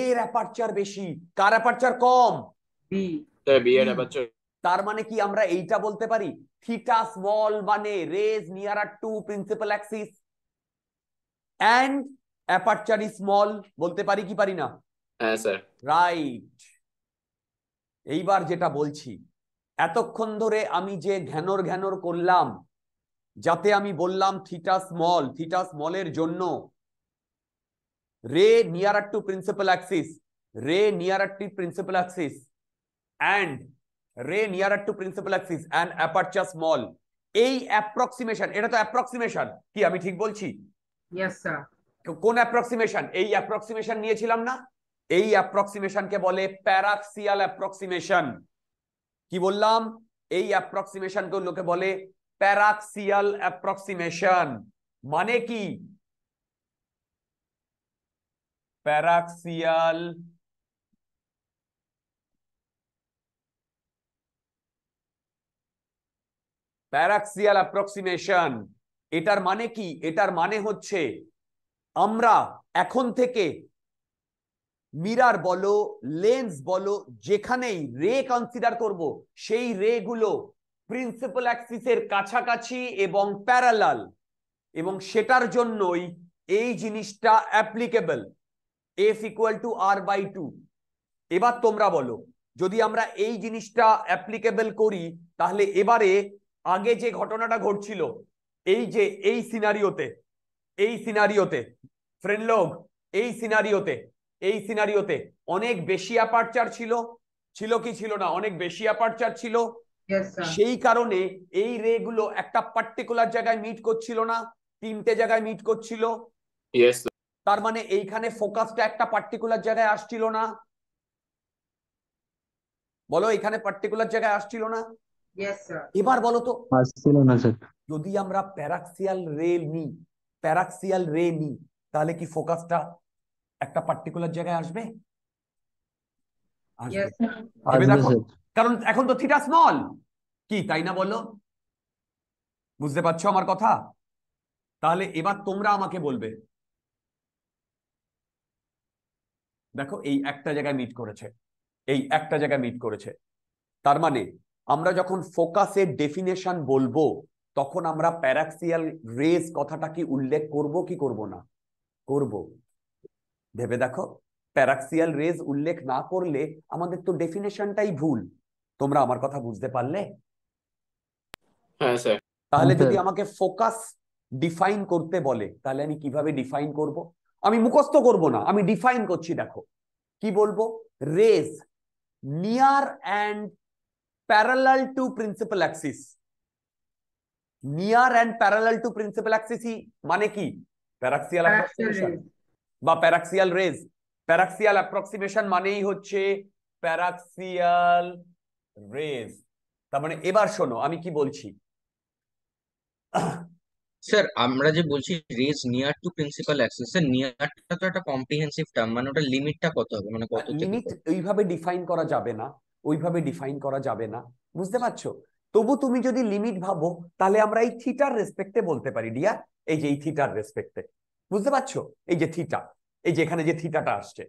এর অ্যাপারচার বেশি কার অ্যাপারচার কম বি বি এর অ্যাপারচার তার মানে কি আমরা এইটা বলতে পারি থিটা স্মল মানে rays nearer to principal axis and aperture is small বলতে পারি কি পারি না স্যার রাইট এইবার যেটা বলছি এতক্ষণ ধরে আমি যে ঘ্যানর ঘ্যানর করলাম যাতে আমি বললাম থিটা স্মল থিটা স্মলের জন্য to principal axis ray nearer to principal axis and ray nearer to principal axis and aperture মল এই অ্যাপ্রক্সিমেশন এটা তো অ্যাপ্রক্সিমেশন কি আমি ঠিক বলছি কোন অ্যাপ্রক্সিমেশন এই অ্যাপ্রক্সিমেশন নিয়েছিলাম না এই অ্যাপ্রক্সিমেশনকে বলে প্যারাক্সিয়াল অ্যাপ্রক্সিমেশন কি বললাম এই অ্যাপ্রক্সিমেশনকে লোকে বলে প্যারাক্সিয়াল অ্যাপ্রক্সিমেশন মানে কি প্যারাক্সিয়াল প্যারাক্সিয়াল অ্যাপ্রক্সিমেশন এটার মানে কি এটার মানে হচ্ছে আমরা এখন থেকে মিরার বলো লেন্স বলো যেখানেই রে কনসিডার করব সেই রে গুলো প্রিন্সিপাল অ্যাক্সিসের কাছাকাছি এবং প্যারালাল এবং সেটার জন্যই এই জিনিসটা applicable F equal to R by two এবার তোমরা বলো যদি আমরা এই জিনিসটা অ্যাপ্লিকেবল করি তাহলে এবারে আগে যে ঘটনাটা ঘটছিল এই যে এই সিনারিওতে এই সিনারিওতে ফ্রেন্ড লোক এই সিনারিওতে এই সিনারিওতে অনেক বেশি অ্যাপারচার ছিল ছিল কি ছিল না অনেক বেশি অ্যাপারচার ছিল সেই কারণে এই রে গুলো একটা পার্টিকুলার জায়গায় মিট করছিল না তিনটে জায়গায় মিট করছিল তার মানে এইখানে ফোকাসটা একটা পার্টিকুলার জায়গায় আসছিল না বলো এখানে পার্টিকুলার জায়গায় আসছিল না এবার বলো তো আসছিল না স্যার যদি আমরা প্যারাক্সিয়াল রে নিই প্যারাক্সিয়াল রে নিই তাহলে কি ফোকাসটা একটা পার্টিকুলার জায়গায় আসবে আসবে দেখো কারণ এখন তো থিটা স্মল কি তাই না বলো বুঝতে পারছো আমার কথা তাহলে এবার তোমরা আমাকে বলবে দেখো এই একটা জায়গায় মিট করেছে এই একটা জায়গায় মিট করেছে তার মানে আমরা যখন ফোকাসের ডেফিনেশন বলবো তখন আমরা প্যারাক্সিয়াল রেস কথাটা কি উল্লেখ করব কি করব না করব ভেবে দেখো প্যারাক্সিয়াল রেজ উল্লেখ না করলে আমাদের তো ডেফিনেশনটাই ভুল তোমরা আমার কথা বুঝতে পারলে হ্যাঁ, তাহলে আচ্ছা। যদি আমাকে ফোকাস ডিফাইন করতে বলে তাহলে আমি কিভাবে ডিফাইন করব আমি মুখস্থ করব না আমি ডিফাইন করছি দেখো কি বলবো rays near and parallel to principal axis near and parallel to principal অ্যাক্সিসই মানে কি প্যারাক্সিয়াল অ্যাপ্রক্সিমেশন বা প্যারাক্সিয়াল রেজ প্যারাক্সিয়াল অ্যাপ্রক্সিমেশন মানেই হচ্ছে প্যারাক্সিয়াল রেজ তার মানে এবার শোনো আমি কি বলছি স্যার আমরা যে বলছি rays near to principal axis sir নিয়ারটা তো একটা কম্প্রিহেন্সিভ টার্ম মানে ওটা লিমিটটা কত হবে মানে কত লিমিট ওইভাবে ডিফাইন করা যাবে না ওইভাবে ডিফাইন করা যাবে না বুঝতে পারছো তবু তুমি যদি লিমিট ভাবো তাহলে আমরা এই থিটার রেসপেক্টে বলতে পারি ডিয়া এই যে এই থিটার রেসপেক্টে বুঝতে পারছো এই যে থিটা এই যে এখানে যে থিটাটা আসছে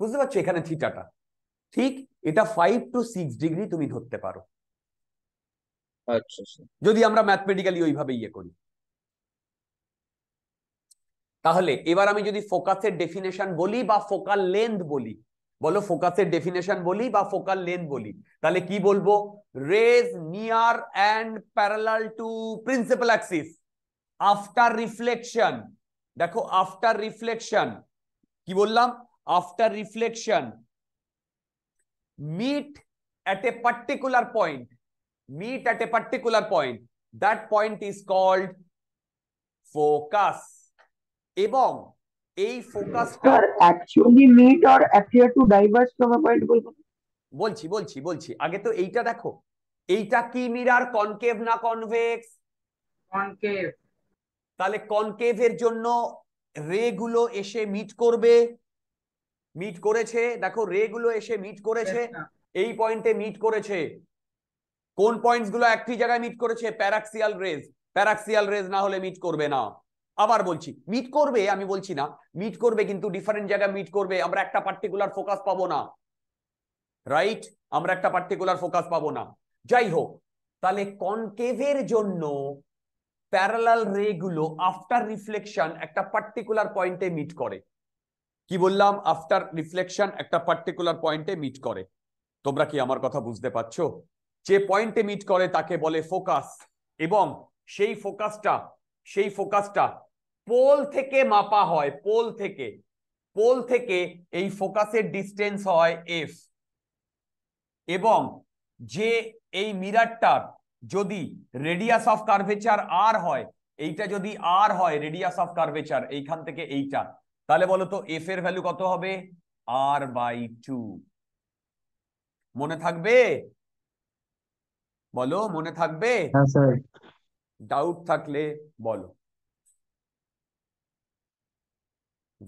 বুঝতে পারছো এখানে থিটাটা ঠিক এটা ফাইভ টু সিক্স ডিগ্রি তুমি ধরতে পারো আচ্ছা, আচ্ছা। যদি আমরা ম্যাথমেটিক্যালি ওইভাবে ইয়ে করি তাহলে এবার আমি যদি ফোকাসের ডেফিনেশন বলি বা ফোকাল লেন্থ বলি বলো ফোকাসের ডেফিনেশন বলি বা ফোকাল লেন্থ বলি তাহলে কি বলবো rays near and parallel to principal axis after reflection দেখো আফটার রিফ্লেকশন কি বললাম after reflection meet at a particular point meet at a particular point that point is called focus এবং এই ফোকাসটা actually meet or appear to diverse from a point বলবো বলছি বলছি বলছি আগে তো এইটা দেখো এইটা কি মিরার কনকেভ না কনভেক্স কনকেভ তাহলে কনকেভ এর জন্য রে গুলো এসে মিট করবে মিট করেছে দেখো রে গুলো এসে মিট করেছে আচ্ছা। এই পয়েন্টে মিট করেছে কোন পয়েন্টস গুলো একটি জায়গায় মিট করেছে প্যারাক্সিয়াল রেজ প্যারাক্সিয়াল রেজ না হলে মিট করবে না আবার বলছি মিট করবে আমি বলছি না মিট করবে কিন্তু ডিফারেন্ট জায়গায় মিট করবে আমরা একটা পার্টিকুলার ফোকাস পাবো না রাইট আমরা একটা পার্টিকুলার ফোকাস পাবো না যাই হোক তাহলে কনকেভের জন্য প্যারালাল রে গুলো আফটার রিফ্লেকশন একটা পার্টিকুলার পয়েন্টে মিট করে কি বললাম আফটার রিফ্লেকশন একটা পার্টিকুলার পয়েন্টে মিট করে তোমরা কি আমার কথা বুঝতে পারছো যে পয়েন্টে মিট করে তাকে বলে ফোকাস এবং সেই ফোকাসটা সেই ফোকাসটা পোল থেকে মাপা হয় পোল থেকে পোল থেকে এই ফোকাসের ডিস্টেন্স হয় এফ এবং যে এই মিরারটার যদি রেডিয়াস অফ কার্ভেচার আর হয় এইটা যদি আর হয় রেডিয়াস অফ কার্ভেচার এইখান থেকে এইটা তাহলে বলো তো এফ এর ভ্যালু কত হবে আর বাই টু মনে থাকবে বলো মনে থাকবে ডাউট হ্যাঁ, থাকলে বলো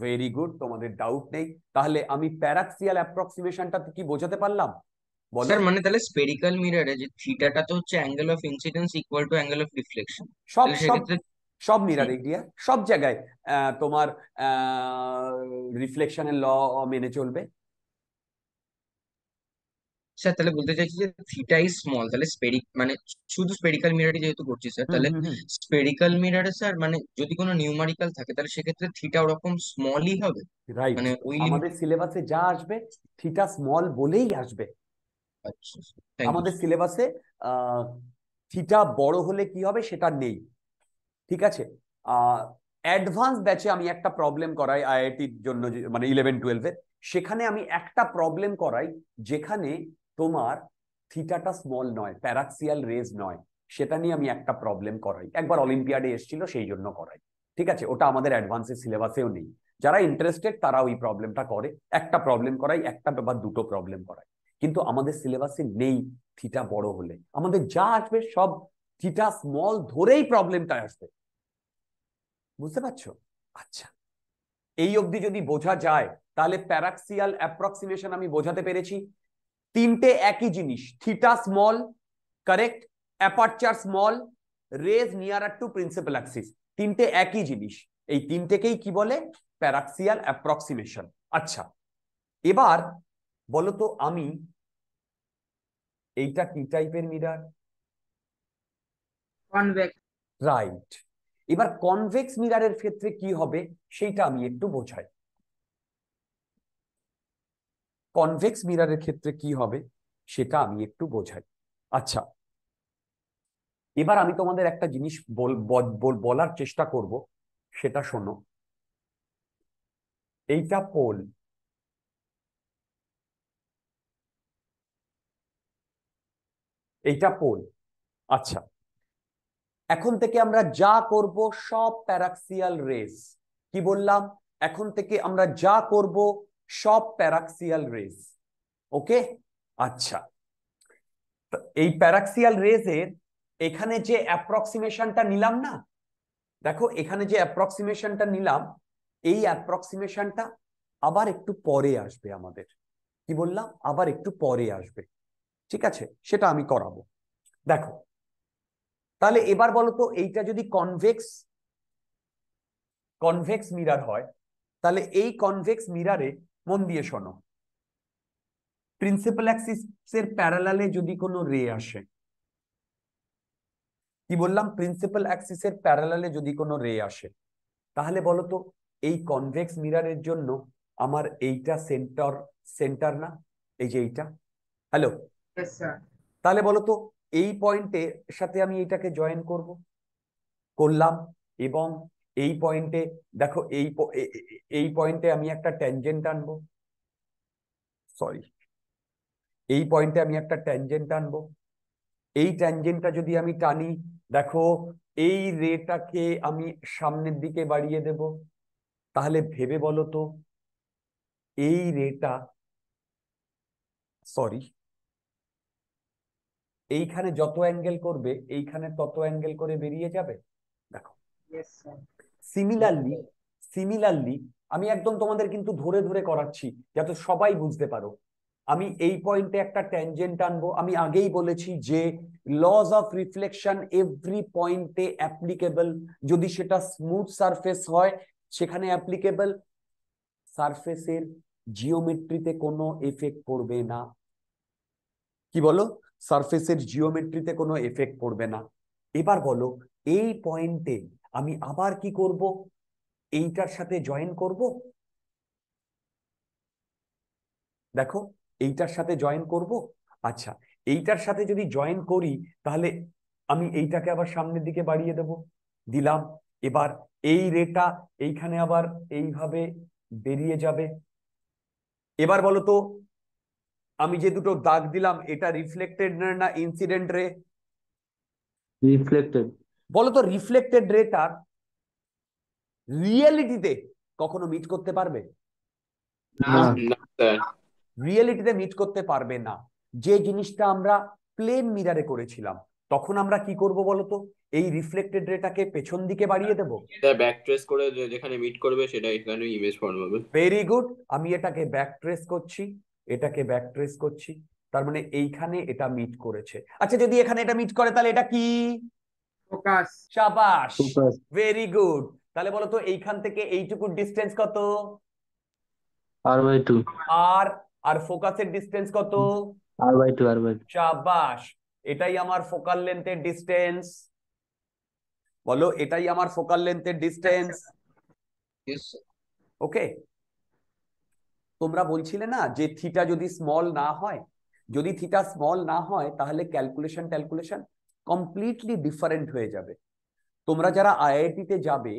ভেরি গুড তোমাদের ডাউট নেই তাহলে আমি প্যারাক্সিয়াল অ্যাপ্রক্সিমেশনটা কি বোঝাতে পারলাম বলো স্যার মানে তাহলে স্পেরিক্যাল মিররে যে থিটাটা তো হচ্ছে angle of incidence equal to angle of reflection সব সেক্ষেত্রে সব মিরার এরিয়া সব জায়গায় তোমার রিফ্লেকশনের ল মেনে চলবে স্যার তাহলে বলতে চাইছি যে থিটা ইজ স্মল তাহলে স্পেরিক মানে শুধু স্পেরিক্যাল মিরারই যেহেতু করছি স্যার তাহলে স্পেরিক্যাল মিরারে স্যার মানে যদি কোনো নিউমারিক্যাল থাকে তাহলে সেক্ষেত্রে থিটা ওরকম স্মলই হবে রাইট মানে ওই আমাদের সিলেবাসে যা আসবে থিটা স্মল বলেই আসবে আচ্ছা আমাদের সিলেবাসে থিটা বড় হলে কি হবে সেটা নেই ঠিক আছে অ্যাডভান্স ব্যাচে আমি একটা প্রবলেম করাই আইআইটির জন্য মানে ইলেভেন টুয়েলভের সেখানে আমি একটা প্রবলেম করাই যেখানে তোমার থিটাটা স্মল নয় প্যারাক্সিয়াল রেজ নয় সেটা নিয়ে আমি একটা প্রবলেম করাই একবার অলিম্পিয়াডে এসেছিল সেই জন্য করাই ঠিক আছে ওটা আমাদের অ্যাডভান্সের সিলেবাসেও নেই যারা ইন্টারেস্টেড তারা ওই প্রবলেমটা করে একটা প্রবলেম করাই একটা বা দুটো প্রবলেম করাই কিন্তু আমাদের সিলেবাসে নেই থিটা বড় হলে আমাদের যা আসবে সব থিটা স্মল ধরেই প্রবলেমটা আসবে বুঝতে পারছো আচ্ছা এই অবধি যদি বোঝা যায় তাহলে প্যারাক্সিয়াল অ্যাপ্রক্সিমেশন আমি বোঝাতে পেরেছি তিনটে একই জিনিস theta small correct aperture small rays near to principal axis তিনটে একই জিনিস এই তিনটেকেই কি বলে প্যারাক্সিয়াল অ্যাপ্রক্সিমেশন আচ্ছা এবার বলতো আমি এইটা কি টাইপের মিরার রাইট এবার কনভেক্স মিরারের ক্ষেত্রে কি হবে সেইটা আমি একটু বোঝাই কনভেক্স মিরারের ক্ষেত্রে কি হবে সেটা আমি একটু বোঝাই আচ্ছা এবার আমি তোমাদের একটা জিনিস বলার চেষ্টা করব সেটা শোনো এইটা পোল এইটা পোল আচ্ছা এখন থেকে আমরা যা করব সব প্যারাক্সিয়াল রেস কি বললাম এখন থেকে আমরা যা করব সব প্যারাক্সিয়াল রেস ওকে আচ্ছা এই প্যারাক্সিয়াল রেজের এখানে যে অ্যাপ্রক্সিমেশনটা নিলাম না দেখো এখানে যে অ্যাপ্রক্সিমেশনটা নিলাম এই অ্যাপ্রক্সিমেশনটা আবার একটু পরে আসবে আমাদের কি বললাম আবার একটু পরে আসবে ঠিক আছে সেটা আমি করাবো দেখো তাহলে এবার বলতো এইটা যদি কনভেক্স কনভেক্স মিরার হয় তাহলে এই কনভেক্স মিরারে মন দিয়ে শোনো প্রিন্সিপাল অ্যাক্সিস এর প্যারালালে যদি কোনো রে আসে কি বললাম প্রিন্সিপাল অ্যাক্সিস এর প্যারালালে যদি কোনো রে আসে তাহলে বলতো এই কনভেক্স মিরারের জন্য আমার এইটা সেন্টার সেন্টার না এই যে এইটা হ্যালো তাহলে বলতো এই পয়েন্টের সাথে আমি এটাকে জয়েন করব করলাম এবং এই পয়েন্টে দেখো এই এই পয়েন্টে আমি একটা ট্যানজেন্ট আনব সরি এই পয়েন্টে আমি একটা ট্যানজেন্ট আনব এই ট্যানজেন্টটা যদি আমি টানি দেখো এই রেটাকে আমি সামনের দিকে বাড়িয়ে দেব তাহলে ভেবে বলো তো এই রেটা সরি এইখানে যত অ্যাঙ্গেল করবে এইখানে তত অ্যাঙ্গেল করে বেরিয়ে যাবে দেখো সিমিলারলি সিমিলারলি আমি একদম তোমাদের কিন্তু ধরে ধরে করাচ্ছি যাতে সবাই বুঝতে পারো আমি এই পয়েন্টে একটা ট্যানজেন্ট আনবো আমি আগেই বলেছি যে লস অফ রিফ্লেকশন এভরি পয়েন্টে অ্যাপ্লিকেবল যদি সেটা স্মুথ সারফেস হয় সেখানে অ্যাপ্লিকেবল সারফেসের জিওমেট্রিতে কোনো এফেক্ট পড়বে না কি বলো সারফেসের জিওমেট্রিতে কোনো এফেক্ট পড়বে না এবার বলো এই পয়েন্টে আমি আবার কি করব এইটার সাথে জয়েন করব দেখো এইটার সাথে জয়েন করব আচ্ছা এইটার সাথে যদি জয়েন করি তাহলে আমি এইটাকে আবার সামনের দিকে বাড়িয়ে দেব দিলাম এবার এই রেটা এইখানে আবার এইভাবে বেরিয়ে যাবে এবার বলো তো আমি যে দুটো দাগ দিলাম এটা রিফ্লেক্টেড রে না ইনসিডেন্ট রে রিফ্লেক্টেড বলতো রিফ্লেক্টেড রে তার রিয়েলিটিতে কখনো মিট করতে পারবে রিয়েলিটিতে মিট করতে পারবে না যে জিনিসটা আমরা প্লেন মিরারে করেছিলাম তখন আমরা কি করব বলতো এই রিফ্লেক্টেড রেটাকে পেছন দিকে বাড়িয়ে দেব ব্যাক ট্রেস করে যেখানে মিট করবে সেটা এখানে ইমেজ ফর্ম হবে ভেরি গুড আমি এটাকে ব্যাক ট্রেস করছি এটাকে ব্যাক ট্রেস করছি তার মানে এইখানে এটা মিট করেছে আচ্ছা যদি এখানে এটা মিট করে তাহলে এটা কি ফোকাস শাবাশ ভেরি গুড তাহলে বলো তো এইখান থেকে এইটুকু ডিসটেন্স কত আর বাই টু আর আর ফোকাসের ডিসটেন্স কত R by two R by শাবাশ এটাই আমার ফোকাল লেন্থের ডিসটেন্স বলো এটাই আমার ফোকাল লেন্থের ডিসটেন্স ওকে তোমরা বলছিলে না যে থিটা যদি স্মল না হয় যদি থিটা স্মল না হয় তাহলে ক্যালকুলেশন ট্যালকুলেশন কমপ্লিটলি ডিফারেন্ট হয়ে যাবে তোমরা যারা আইআইটিতে যাবে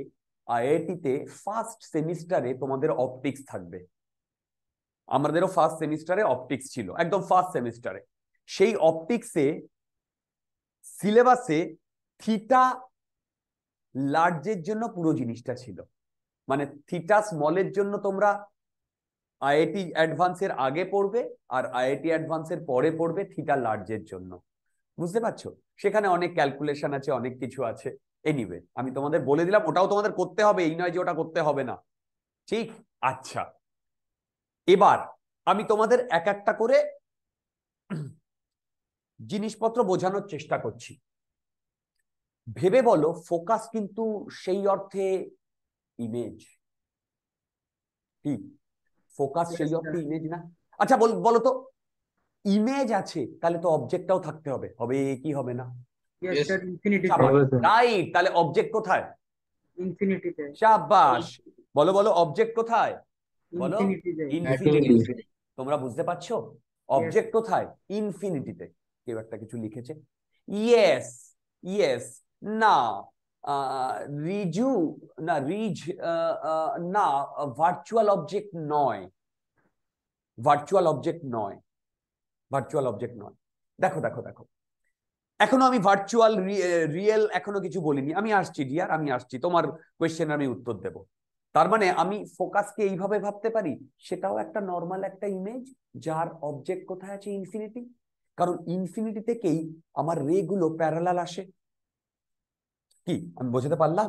আইআইটিতে ফার্স্ট সেমিস্টারে তোমাদের অপটিক্স থাকবে আমাদেরও ফার্স্ট সেমিস্টারে অপটিক্স ছিল একদম ফার্স্ট সেমিস্টারে সেই অপটিক্সে সিলেবাসে থিটা লার্জের জন্য পুরো জিনিসটা ছিল মানে থিটা স্মলের জন্য তোমরা আইআইটি অ্যাডভান্সের আগে পড়বে আর আইআইটি অ্যাডভান্সের পরে পড়বে থিটা লার্জের জন্য বুঝতে পারছো সেখানে অনেক ক্যালকুলেশন আছে অনেক কিছু আছে এনিওয়ে আমি তোমাদের বলে দিলাম ওটাও তোমাদের করতে হবে এই নয় যে ওটা করতে হবে না ঠিক আচ্ছা এবার আমি তোমাদের এক একটা করে জিনিসপত্র বোঝানোর চেষ্টা করছি ভেবে বলো ফোকাস কিন্তু সেই অর্থে ইমেজ ঠিক ফোকাস সেই অফ দি ইমেজ না আচ্ছা বল বলো তো ইমেজ আছে তাহলে তো অবজেক্টটাও থাকতে হবে হবে কি হবে না রাইট তাহলে অবজেক্ট কোথায় ইনফিনিটিতে শাবাশ বলো বলো অবজেক্ট কোথায় বলো ইনফিনিটিতে তোমরা বুঝতে পারছো অবজেক্ট কোথায় ইনফিনিটিতে কেউ একটা কিছু লিখেছে ইয়েস ইয়েস না রিজু না রিজ না ভার্চুয়াল অবজেক্ট নয় ভার্চুয়াল অবজেক্ট নয় ভার্চুয়াল অবজেক্ট নয় দেখো দেখো দেখো এখনো আমি ভার্চুয়াল রিয়েল এখনো কিছু বলিনি আমি আসছি ডিয়ার আমি আসছি তোমার কোয়েশ্চেন আমি উত্তর দেব তার মানে আমি ফোকাসকে এইভাবে ভাবতে পারি সেটাও একটা নর্মাল একটা ইমেজ যার অবজেক্ট কোথায় আছে ইনফিনিটি কারণ ইনফিনিটি থেকেই আমার রেগুলো প্যারালাল আসে কি আমি বোঝাতে পারলাম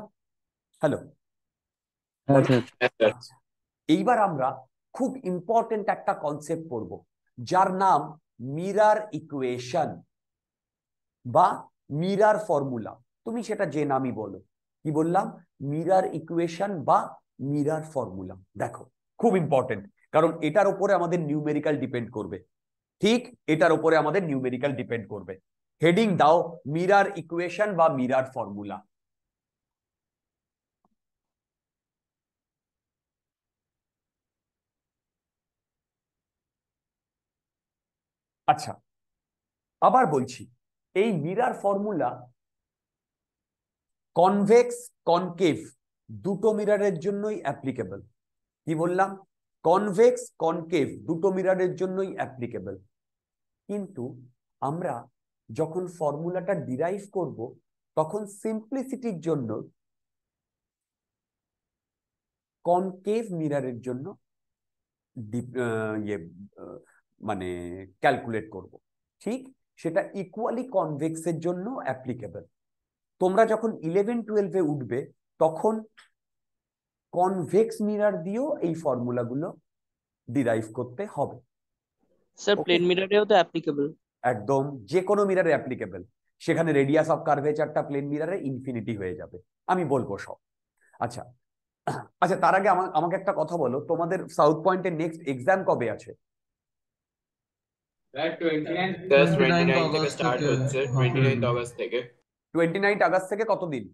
হ্যালো হ্যাঁ, হ্যাঁ, হ্যাঁ। আচ্ছা। এইবার আমরা খুব ইম্পর্টেন্ট একটা কনসেপ্ট পড়ব যার নাম মিরার ইকুয়েশন বা মিরার ফর্মুলা তুমি সেটা যে নামই বলো কি বললাম মিরার ইকুয়েশন বা মিরার ফর্মুলা দেখো খুব ইম্পর্টেন্ট কারণ এটার উপরে আমাদের নিউমেরিক্যাল ডিপেন্ড করবে ঠিক এটার উপরে আমাদের নিউমেরিক্যাল ডিপেন্ড করবে হেডিং দাও মিরার ইকুয়েশন বা মিরার ফর্মুলা আচ্ছা আবার বলছি এই মিরার ফর্মুলা কনভেক্স কনকেভ দুটো মিরারের জন্যই অ্যাপ্লিকেবল কি বললাম কনভেক্স কনকেভ দুটো মিরারের জন্যই অ্যাপ্লিকেবল কিন্তু আমরা যখন ফর্মুলাটা ডিরাইভ করব তখন সিম্পলিসিটির জন্য কনকেভ মিরারের জন্য ইয়ে মানে ক্যালকুলেট করব ঠিক সেটা ইকুয়ালি কনভেক্সের জন্য অ্যাপ্লিকেবল তোমরা যখন ইলেভেন টুয়েলভে উঠবে তখন কনভেক্স মিরার দিয়েও এই ফর্মুলাগুলো ডিরাইভ করতে হবে স্যার প্লেন মিরারেও তো অ্যাপ্লিকেবল একদম যে কোনো মিরারে অ্যাপ্লিকেবল সেখানে রেডিয়াস অফ কার্ভেচারটা প্লেন মিরারে ইনফিনিটি হয়ে যাবে আমি বলবো সব আচ্ছা আচ্ছা তার আগে আমাকে একটা কথা বলো তোমাদের সাউথ পয়েন্টের নেক্সট এক্সাম কবে আছে টোয়েন্টি নাইন আগস্ট থেকে কতদিন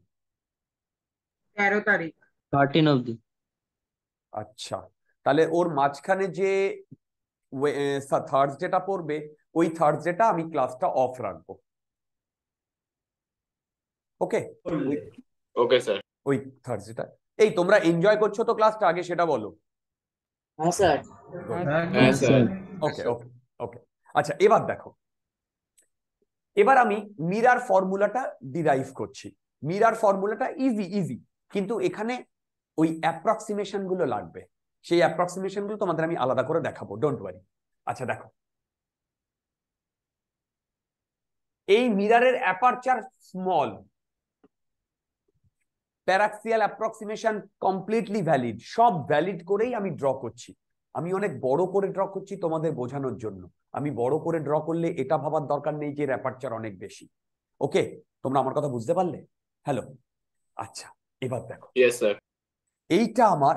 তেরো তারিখ আচ্ছা তাহলে ওর মাঝখানে যে থার্সডেটা পড়বে ওই থার্সডেটা আমি ক্লাসটা অফ রাখবো ওকে ওকে স্যার ওই থার্সডেটা এই তোমরা এনজয় করছো তো ক্লাসটা আগে সেটা বলো হ্যাঁ স্যার হ্যাঁ স্যার ওকে ওকে ওকে আচ্ছা এবার দেখো এবার আমি মিরার ফর্মুলাটা ডিরাইভ করছি মিরার ফর্মুলাটা ইজি ইজি কিন্তু এখানে ওই অ্যাপ্রক্সিমেশন গুলো লাগবে সেই অ্যাপ্রক্সিমেশন গুলো তোমাদের আমি আলাদা করে দেখাবো ডোন্ট ওয়ারি আচ্ছা দেখো এই মিরারের aperture small paraxial approximation completely valid সব ভ্যালিড করেই আমি ড্র করছি আমি অনেক বড় করে ড্র করছি তোমাদের বোঝানোর জন্য আমি বড় করে ড্র করলে এটা ভাবার দরকার নেই যে অ্যাপারচার অনেক বেশি ওকে তোমরা আমার কথা বুঝতে পারলে হ্যালো আচ্ছা এবার দেখো এইটা আমার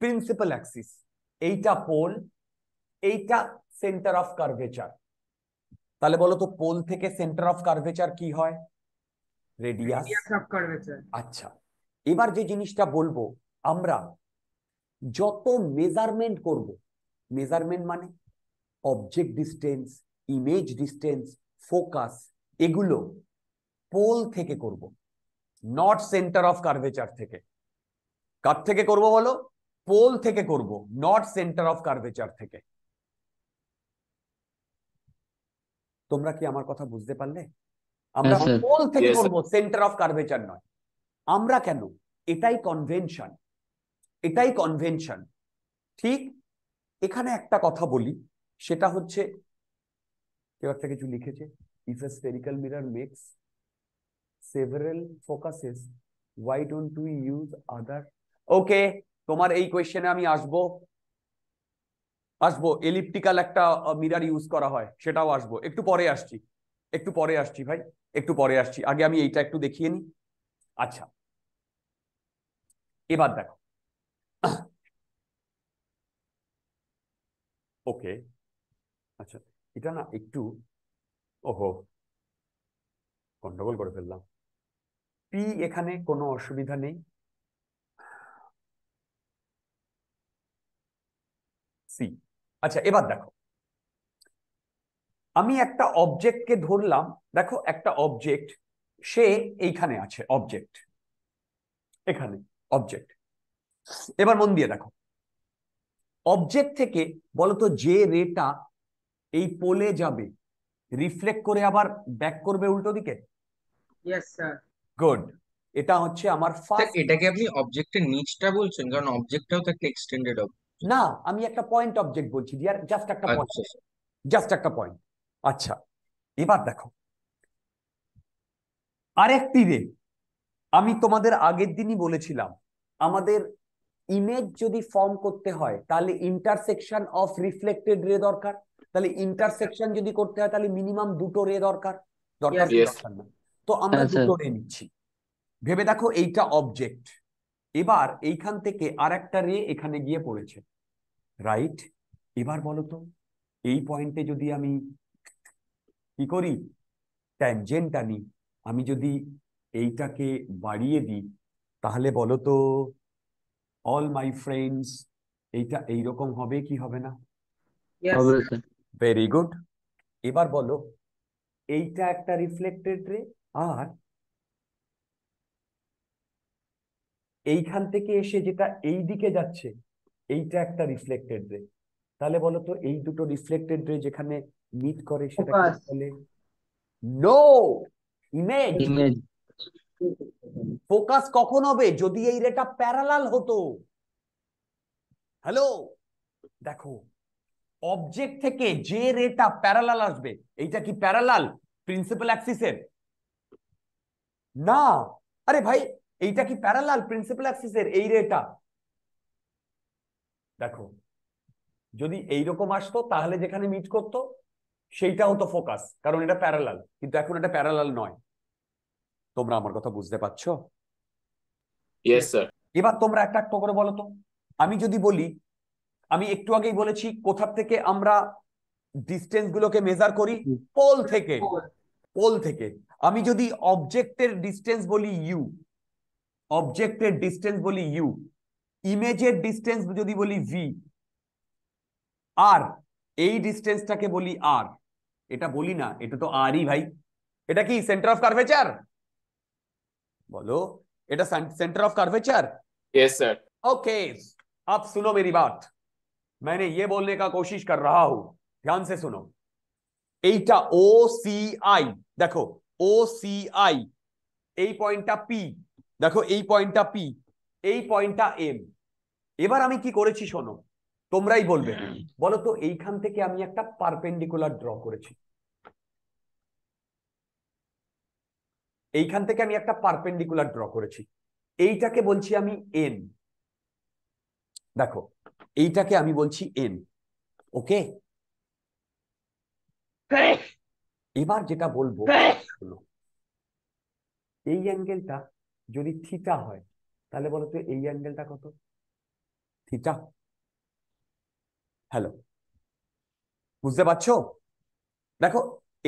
প্রিন্সিপাল অ্যাক্সিস এইটা পোল এইটা সেন্টার অফ কার্ভেচার তাহলে বলো তো পোল থেকে সেন্টার অফ কার্ভেচার কি হয় রেডিয়াস অফ কার্ভেচার আচ্ছা এবার যে জিনিসটা বলবো আমরা যত মেজারমেন্ট করব মেজারমেন্ট মানে object distance image distance focus এগুলো পোল থেকে করব নট সেন্টার অফ কার্ভেচার থেকে কার থেকে করব বলো পোল থেকে করব নট সেন্টার অফ কার্ভেচার থেকে তোমরা কি আমার কথা বুঝতে পারলে আমরা হোল থেকে করবো সেন্টার অফ কার্ভেচার নয় আমরা কেন এটাই কনভেনশন এটাই কনভেনশন ঠিক এখানে একটা কথা বলি সেটা হচ্ছে কেউ একটা কিছু লিখেছে if a spherical mirror makes several focuses why don't to use other okay তোমার এই কোয়েশ্চেনে আমি আসবো আসবো এলিপটিক্যাল একটা মিরার ইউজ করা হয় সেটাও আসবো একটু পরে আসছি একটু পরে আসছি ভাই একটু পরে আসছি আগে আমি এইটা একটু দেখিয়ে নিই আচ্ছা এবার দেখো ওকে আচ্ছা এটা না একটু ওহো গন্ডগোল করে ফেললাম পি এখানে কোনো অসুবিধা নেই সি আচ্ছা এবার দেখো আমি একটা অবজেক্টকে ধরলাম দেখো একটা অবজেক্ট সে এইখানে আছে অবজেক্ট এখানে অবজেক্ট এবার মন দিয়ে দেখো অবজেক্ট থেকে বলতো যে রেটা এই পোলে যাবে রিফ্লেক্ট করে আবার ব্যাক করবে উল্টো দিকে গুড এটা হচ্ছে আমার ফার্স্ট এটাকে আপনি অবজেক্টের নিচটা বলছেন কারণ অবজেক্টটাও তো একটা এক্সটেন্ডেড অবজেক্ট না আমি একটা পয়েন্ট অবজেক্ট বলছি ডিয়ার জাস্ট একটা পয়েন্ট আচ্ছা। জাস্ট একটা পয়েন্ট আচ্ছা এবার দেখো আরেক তীরে আমি তোমাদের আগের দিনই বলেছিলাম আমাদের ইমেজ যদি ফর্ম করতে হয় তাহলে ইন্টারসেকশন অফ রিফ্লেক্টেড রে দরকার তাহলে ইন্টারসেকশন যদি করতে হয় তাহলে মিনিমাম দুটো রে দরকার দরকার তো আমরা আচ্ছা। দুটো রে নিচ্ছি ভেবে দেখো এইটা অবজেক্ট এবার এইখান থেকে আর একটা রে এখানে গিয়ে পড়েছে রাইট এবার বলো তো এই পয়েন্টে যদি আমি কি করি ট্যানজেন্ট আনি আমি যদি এইটাকে বাড়িয়ে দিই তাহলে বলো তো অল মাই ফ্রেন্ডস এইটা এইরকম হবে কি হবে না ভেরি গুড এবার বলো এইটা একটা রিফ্লেক্টেড রে আর এইখান থেকে এসে যেটা এই দিকে যাচ্ছে এইটা একটা রিফ্লেক্টেড রে তাহলে বলো তো এই দুটো রিফ্লেক্টেড রে যেখানে মিট করে সেটা বলে নো ইমেজ ইমেজ ফোকাস কখন হবে যদি এই রেটা প্যারালাল হতো হ্যালো দেখো অবজেক্ট থেকে যে রেটা প্যারালাল আসবে এইটা কি প্যারালাল প্রিন্সিপাল অ্যাক্সিসের না আরে ভাই এইটা কি প্যারালাল প্রিন্সিপাল অ্যাক্সিসের এই রেটা দেখো যদি এইরকম আসতো তাহলে যেখানে মিট করতো সেইটা হতো ফোকাস কারণ এটা প্যারালাল কিন্তু এখন এটা প্যারালাল নয় তোমরা আমার কথা বুঝতে পারছো এবার তোমরা একটা একটা করে বলো তো আমি যদি বলি আমি একটু আগেই বলেছি কোথা থেকে আমরা ডিস্টেন্স গুলোকে মেজার করি পোল থেকে পোল থেকে আমি যদি অবজেক্টের ডিস্টেন্স বলি ইউ অবজেক্টের ডিস্টেন্স বলি ইউ ইমেজের ডিস্টেন্স যদি বলি ভি আর এই ডিস্টেন্সটাকে বলি আর এটা বলি না এটা তো আরই ভাই এটা কি সেন্টার অফ কার্ভেচার बोलो it centre of curvature yes sir okay अब सुनो मेरी बात मैंने ये बोलने का कोशिश कर रहा हूं ध्यान से सुनो এইটা ও সি আই দেখো ও সি আই এই পয়েন্টটা পি দেখো এই পয়েন্টটা পি এই পয়েন্টটা এম এবার আমি কি করেছি শোনো তোমরাই বলবে বলো তো এইখান থেকে আমি একটা পারপেন্ডিকুলার ড্র করেছি এইখান থেকে আমি একটা পারপেন্ডিকুলার ড্র করেছি এইটাকে বলছি আমি এন দেখো এইটাকে আমি বলছি এন ওকে এবার যেটা বলবো হ্যাঁ। এই অ্যাঙ্গেলটা যদি থিটা হয় তাহলে বলো তো এই অ্যাঙ্গেলটা কত থিটা হ্যালো বুঝতে পারছো দেখো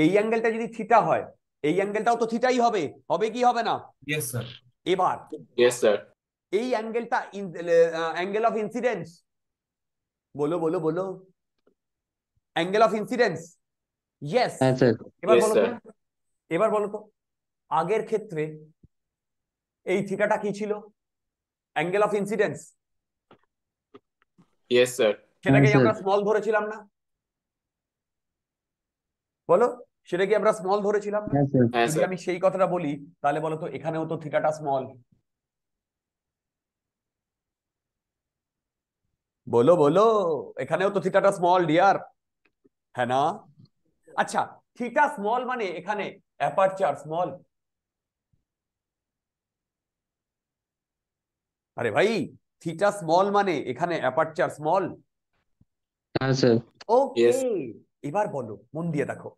এই অ্যাঙ্গেলটা যদি থিটা হয় এই অ্যাঙ্গেলটাও তো থিটাই হবে হবে কি হবে না यस স্যার এবার यस স্যার এই অ্যাঙ্গেলটা অ্যাঙ্গেল অফ ইনসিডেন্স বলো বলো বলো অ্যাঙ্গেল অফ ইনসিডেন্স ইয়েস এবার বলো তো এবার বলো তো আগের ক্ষেত্রে এই থিটাটা কি ছিল angle of incidence yes sir সেটাকে আমরা স্মল ধরেছিলাম না বলো সেটা কি আমরা স্মল ধরেছিলাম যদি আমি সেই কথাটা বলি তাহলে বলো তো এখানেও তো থিটাটা স্মল বলো বলো এখানেও তো থিটাটা স্মল ডিয়ার হ্যাঁ না আচ্ছা থিটা স্মল মানে এখানে অ্যাপারচার স্মল আরে ভাই থিটা স্মল মানে এখানে অ্যাপারচার স্মল ওকে এবার বলো মন দিয়ে দেখো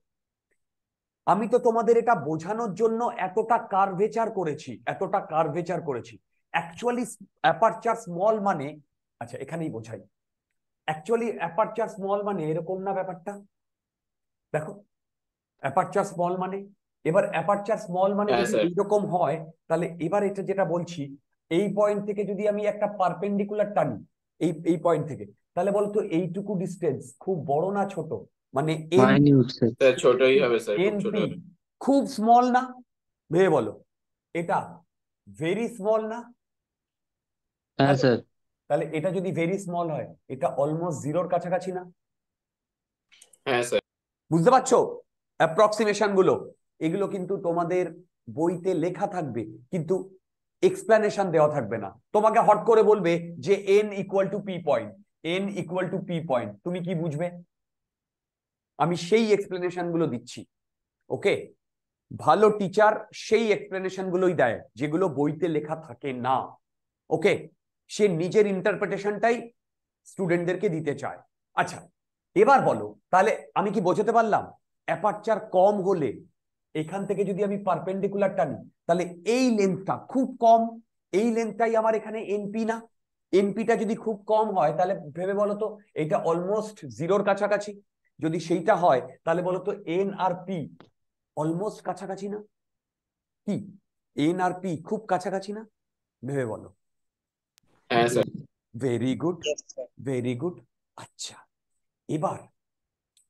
আমি তো তোমাদের এটা বোঝানোর জন্য এতটা কার্ভেচার করেছি এতটা কার্ভেচার করেছি অ্যাকচুয়ালি অ্যাপারচার স্মল মানে আচ্ছা এখানেই বোঝাই অ্যাকচুয়ালি অ্যাপারচার স্মল মানে এরকম না ব্যাপারটা দেখো অ্যাপারচার স্মল মানে এবার অ্যাপারচার স্মল মানে হ্যাঁ, যদি হয় তাহলে এবার এটা যেটা বলছি এই পয়েন্ট থেকে যদি আমি একটা পারপেন্ডিকুলার টানি এই এই পয়েন্ট থেকে তাহলে বলতো এইটুকু ডিস্টেন্স খুব বড় না ছোট মানে খুব স্মল না ভেবে বলো এটা ভেরি স্মল না হ্যাঁ, তাহলে এটা যদি ভেরি স্মল হয় এটা অলমোস্ট জিরোর কাছাকাছি না হ্যাঁ বুঝতে পারছো অ্যাপ্রক্সিমেশন গুলো এগুলো কিন্তু তোমাদের বইতে লেখা থাকবে কিন্তু এক্সপ্লানেশন দেওয়া থাকবে না তোমাকে হট করে বলবে যে N equal to P point N equal to P point তুমি কি বুঝবে আমি সেই এক্সপ্লেনেশন গুলো দিচ্ছি ওকে ভালো টিচার সেই এক্সপ্লেনেশন গুলোই দেয় যেগুলো বইতে লেখা থাকে না ওকে সে নিজের ইন্টারপ্রিটেশনটাই স্টুডেন্টদেরকে দিতে চায় আচ্ছা এবার বলো তাহলে আমি কি বোঝাতে পারলাম অ্যাপারচার কম হলে এখান থেকে যদি আমি পারপেন্ডিকুলার টানি তাহলে এই লেন্থটা খুব কম এই লেন্থটাই আমার এখানে এনপি না এনপিটা যদি খুব কম হয় তাহলে ভেবে বলতো এটা অলমোস্ট জিরোর কাছাকাছি যদি সেইটা হয় তাহলে বলতো এন আর পি অলমোস্ট কাছাকাছি না কি এন আর পি খুব কাছাকাছি না ভেবে বলো ভেরি গুড ভেরি গুড আচ্ছা এবার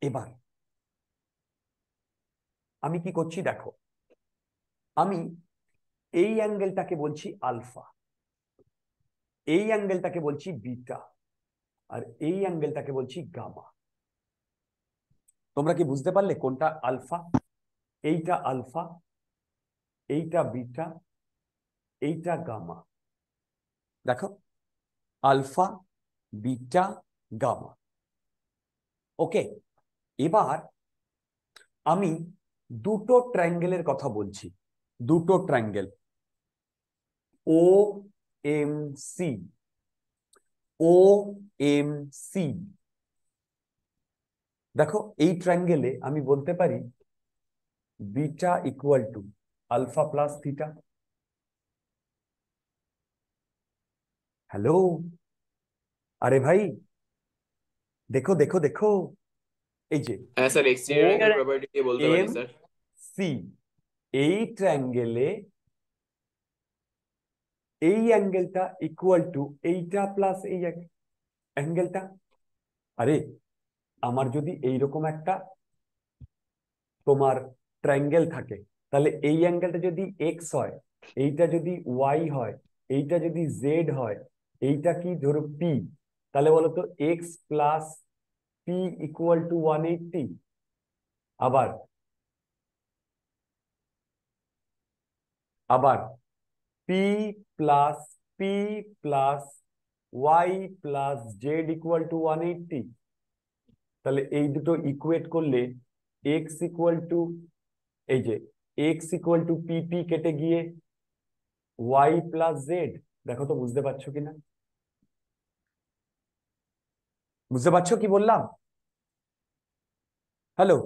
এবার আমি কি করছি দেখো আমি এই অ্যাঙ্গেলটাকে বলছি আলফা এই অ্যাঙ্গেলটাকে বলছি বিটা আর এই অ্যাঙ্গেলটাকে বলছি গামা তোমরা কি বুঝতে পারলে কোনটা আলফা এইটা আলফা এইটা বিটা এইটা গামা দেখো আলফা বিটা গামা ওকে এবার আমি দুটো ট্রায়াঙ্গেলের কথা বলছি দুটো triangle O M C O M C দেখো এই ট্রায়াঙ্গেলে আমি বলতে পারি beta equal to alpha plus theta hello আরে ভাই দেখো দেখো দেখো এই যে হ্যাঁ স্যার এক্সটেরিয়র প্রপার্টি দিয়ে বলতে পারি স্যার সি এই ট্রায়াঙ্গেলে এই অ্যাঙ্গেলটা ইকুয়াল টু এইটা প্লাস এই অ্যাঙ্গেলটা আরে আমার যদি এইরকম একটা তোমার ট্রায়াঙ্গেল থাকে তাহলে এই অ্যাঙ্গেলটা যদি এক্স হয় এইটা যদি ওয়াই হয় এইটা যদি জেড হয় এইটা কি ধরো পি তাহলে বলতো X plus P equal to one eighty আবার আবার P plus P plus Y plus Z equal to one eighty তাহলে এই দুটো ইকুয়েট করলে এক্স ইকুয়াল টু এই যে X equal to P P কেটে গিয়ে ওয়াই প্লাস জেড দেখো তো বুঝতে পারছো কিনা বুঝতে পারছো কি বললাম হ্যালো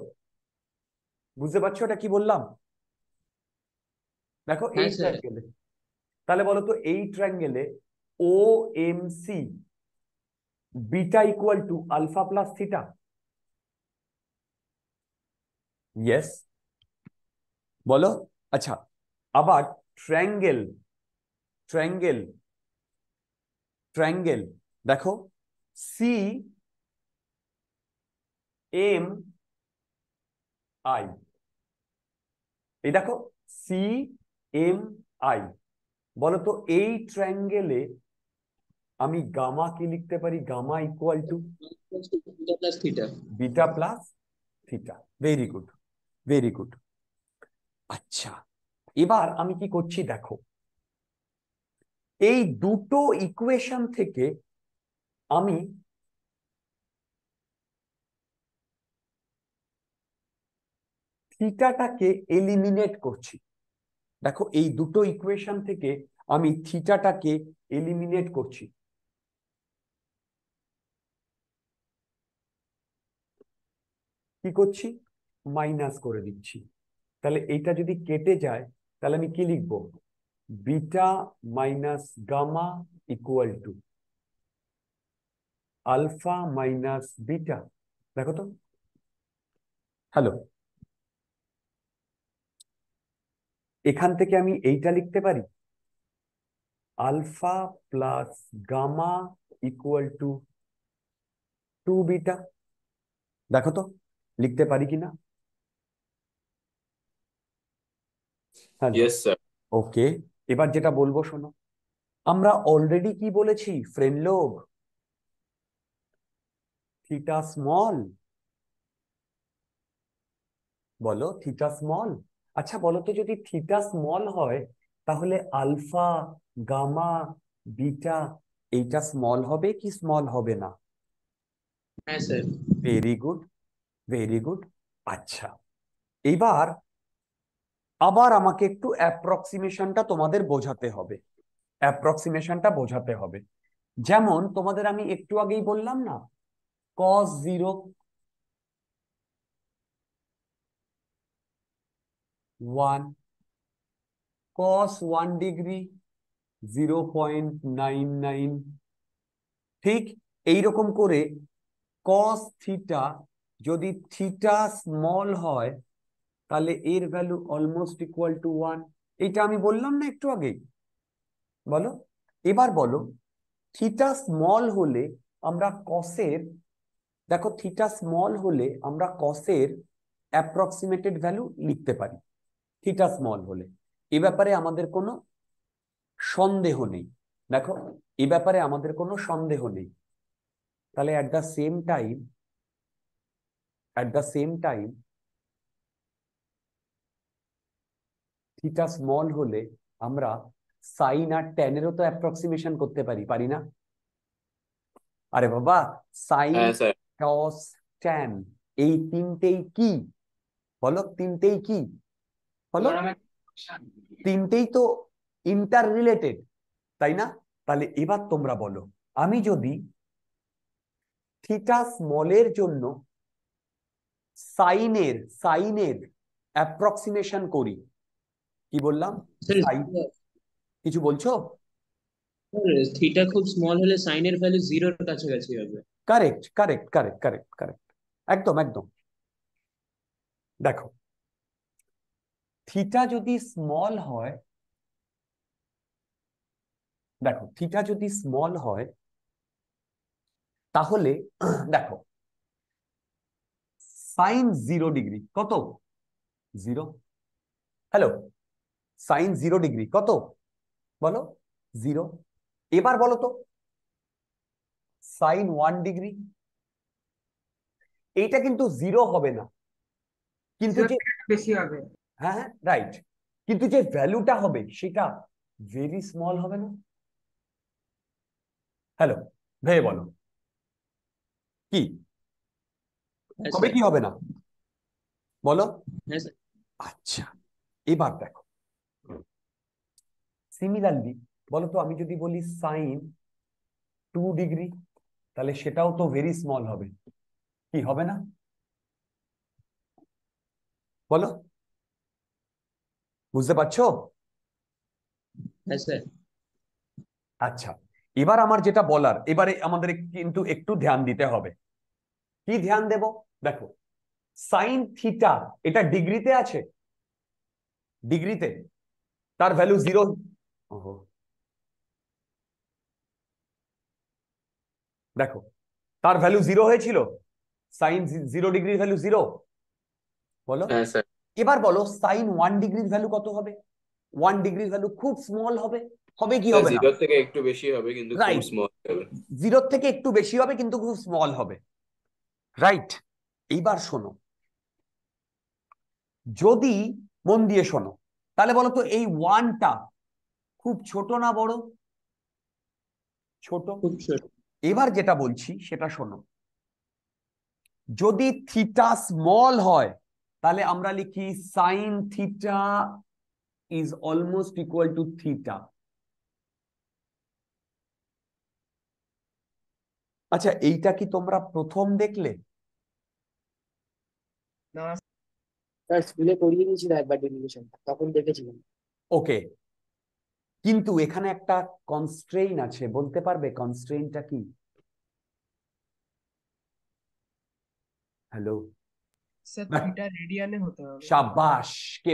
বুঝতে পারছো এটা কি বললাম দেখো হ্যাঁ এই ট্রায়াঙ্গেলে তাহলে বলো তো এই ট্রায়াঙ্গেলে O M C beta equal to alpha plus theta yes বলো আচ্ছা আবার ট্র্যাঙ্গেল ট্রায়াঙ্গেল ট্রায়াঙ্গেল দেখো সি এম আই এই দেখো সি এম আই বলতো এই ট্রাঙ্গেলে আমি গামা কি লিখতে পারি gamma equal to beta plus theta very good very good আচ্ছা এবার আমি কি করছি দেখো এই দুটো ইকুয়েশন থেকে আমি থিটাটাকে এলিমিনেট করছি দেখো এই দুটো ইকুয়েশন থেকে আমি থিটাটাকে এলিমিনেট করছি কি করছি মাইনাস করে দিচ্ছি তাহলে এইটা যদি কেটে যায় তাহলে আমি কি লিখবো beta minus gamma equal to alpha minus beta দেখো তো হ্যালো এখান থেকে আমি এইটা লিখতে পারি alpha plus gamma equal to two beta দেখো তো লিখতে পারি কিনা হ্যাঁ, ওকে এবার যেটা বলবো শোনো আমরা অলরেডি কি বলেছি ফ্রেন্ড লোক থিটা স্মল বলো থিটা স্মল আচ্ছা বলতো যদি থিটা স্মল হয় তাহলে আলফা গামা বিটা এইটা স্মল হবে কি স্মল হবে না হ্যাঁ, ভেরি গুড ভেরি গুড আচ্ছা এবার আবার আমাকে একটু অ্যাপ্রক্সিমেশনটা তোমাদের বোঝাতে হবে অ্যাপ্রক্সিমেশনটা বোঝাতে হবে যেমন তোমাদের আমি একটু আগেই বললাম না কস জিরো 1 cos 1 degree 0.99 ঠিক এই রকম করে cos থিটা যদি থিটা স্মল হয় তাহলে এর ভ্যালু অলমোস্ট ইকুয়াল টু 1 এটা আমি বললাম না একটু আগেই বলো এবার বলো থিটা স্মল হলে আমরা কসের দেখো থিটা স্মল হলে আমরা কসের অ্যাপ্রক্সিমেটেড ভ্যালু লিখতে পারি থিটা স্মল হলে এ ব্যাপারে আমাদের কোনো সন্দেহ নেই দেখো এ ব্যাপারে আমাদের কোনো সন্দেহ নেই তাহলে at the same time at the same time theta small হলে আমরা সাইন আর টেনেরও তো অ্যাপ্রক্সিমেশন করতে পারি পারি না আরে বাবা সাইন টস ট্যান এই তিনটেই কি বলো তিনটেই কি হলো তিনটেই তো ইন্টার রিলেটেড তাই না তাহলে এবার তোমরা বলো আমি যদি থিটা স্মলের জন্য সাইনের সাইনের অ্যাপ্রক্সিমেশন করি কি বললাম কিছু বলছো থিটা খুব স্মল হলে সাইনের ভ্যালু জিরোর কাছাকাছি হবে correct correct correct correct correct একদম একদম দেখো থিটা যদি স্মল হয় দেখো থিটা যদি স্মল হয় তাহলে দেখো সাইন জিরো ডিগ্রি কত zero hello sine zero degree কত বলো জিরো এবার বলো তো সাইন ওয়ান ডিগ্রি এইটা কিন্তু জিরো হবে না কিন্তু বেশি হবে হ্যাঁ রাইট হ্যাঁ, কিন্তু যে ভ্যালুটা হবে সেটা ভেরি স্মল হবে না হ্যালো ভেয়ে বলো কি কবে কি হবে না বলো আচ্ছা এবার দেখো সিমিলারলি বলো তো আমি যদি বলি সাইন টু ডিগ্রি তাহলে সেটাও তো ভেরি স্মল হবে কি হবে না বলো বুঝতে পারছো আচ্ছা এবার আমার যেটা বলার এবারে আমাদের কিন্তু একটু ধ্যান দিতে হবে কি ধ্যান দেব দেখো সাইন থিটা এটা ডিগ্রিতে আছে ডিগ্রিতে তার ভ্যালু জিরো দেখো তার ভ্যালু জিরো হয়েছিল সাইন জিরো ডিগ্রির ভ্যালু জিরো বলো হ্যাঁ এবার বলো সাইন ওয়ান ডিগ্রির ভ্যালু কত হবে ওয়ান ডিগ্রির ভ্যালু খুব স্মল হবে হবে কি হবে জিরোর থেকে একটু বেশি হবে কিন্তু খুব স্মল হবে জিরোর থেকে একটু বেশি হবে কিন্তু খুব স্মল হবে রাইট এইবার শোনো যদি মন দিয়ে শোনো তাহলে বলো তো এই ওয়ানটা খুব ছোট না বড় ছোট এবার যেটা বলছি সেটা শোনো যদি থিটা স্মল হয় তাহলে আমরা লিখি sine theta is almost equal to theta আচ্ছা এইটা কি তোমরা প্রথম দেখলে স্কুলে পড়িয়ে একবার তখন দেখেছিলাম ওকে কিন্তু এখানে একটা কনস্ট্রেইন আছে বলতে পারবে কনস্ট্রেইনটা কি হ্যালো স্যার কে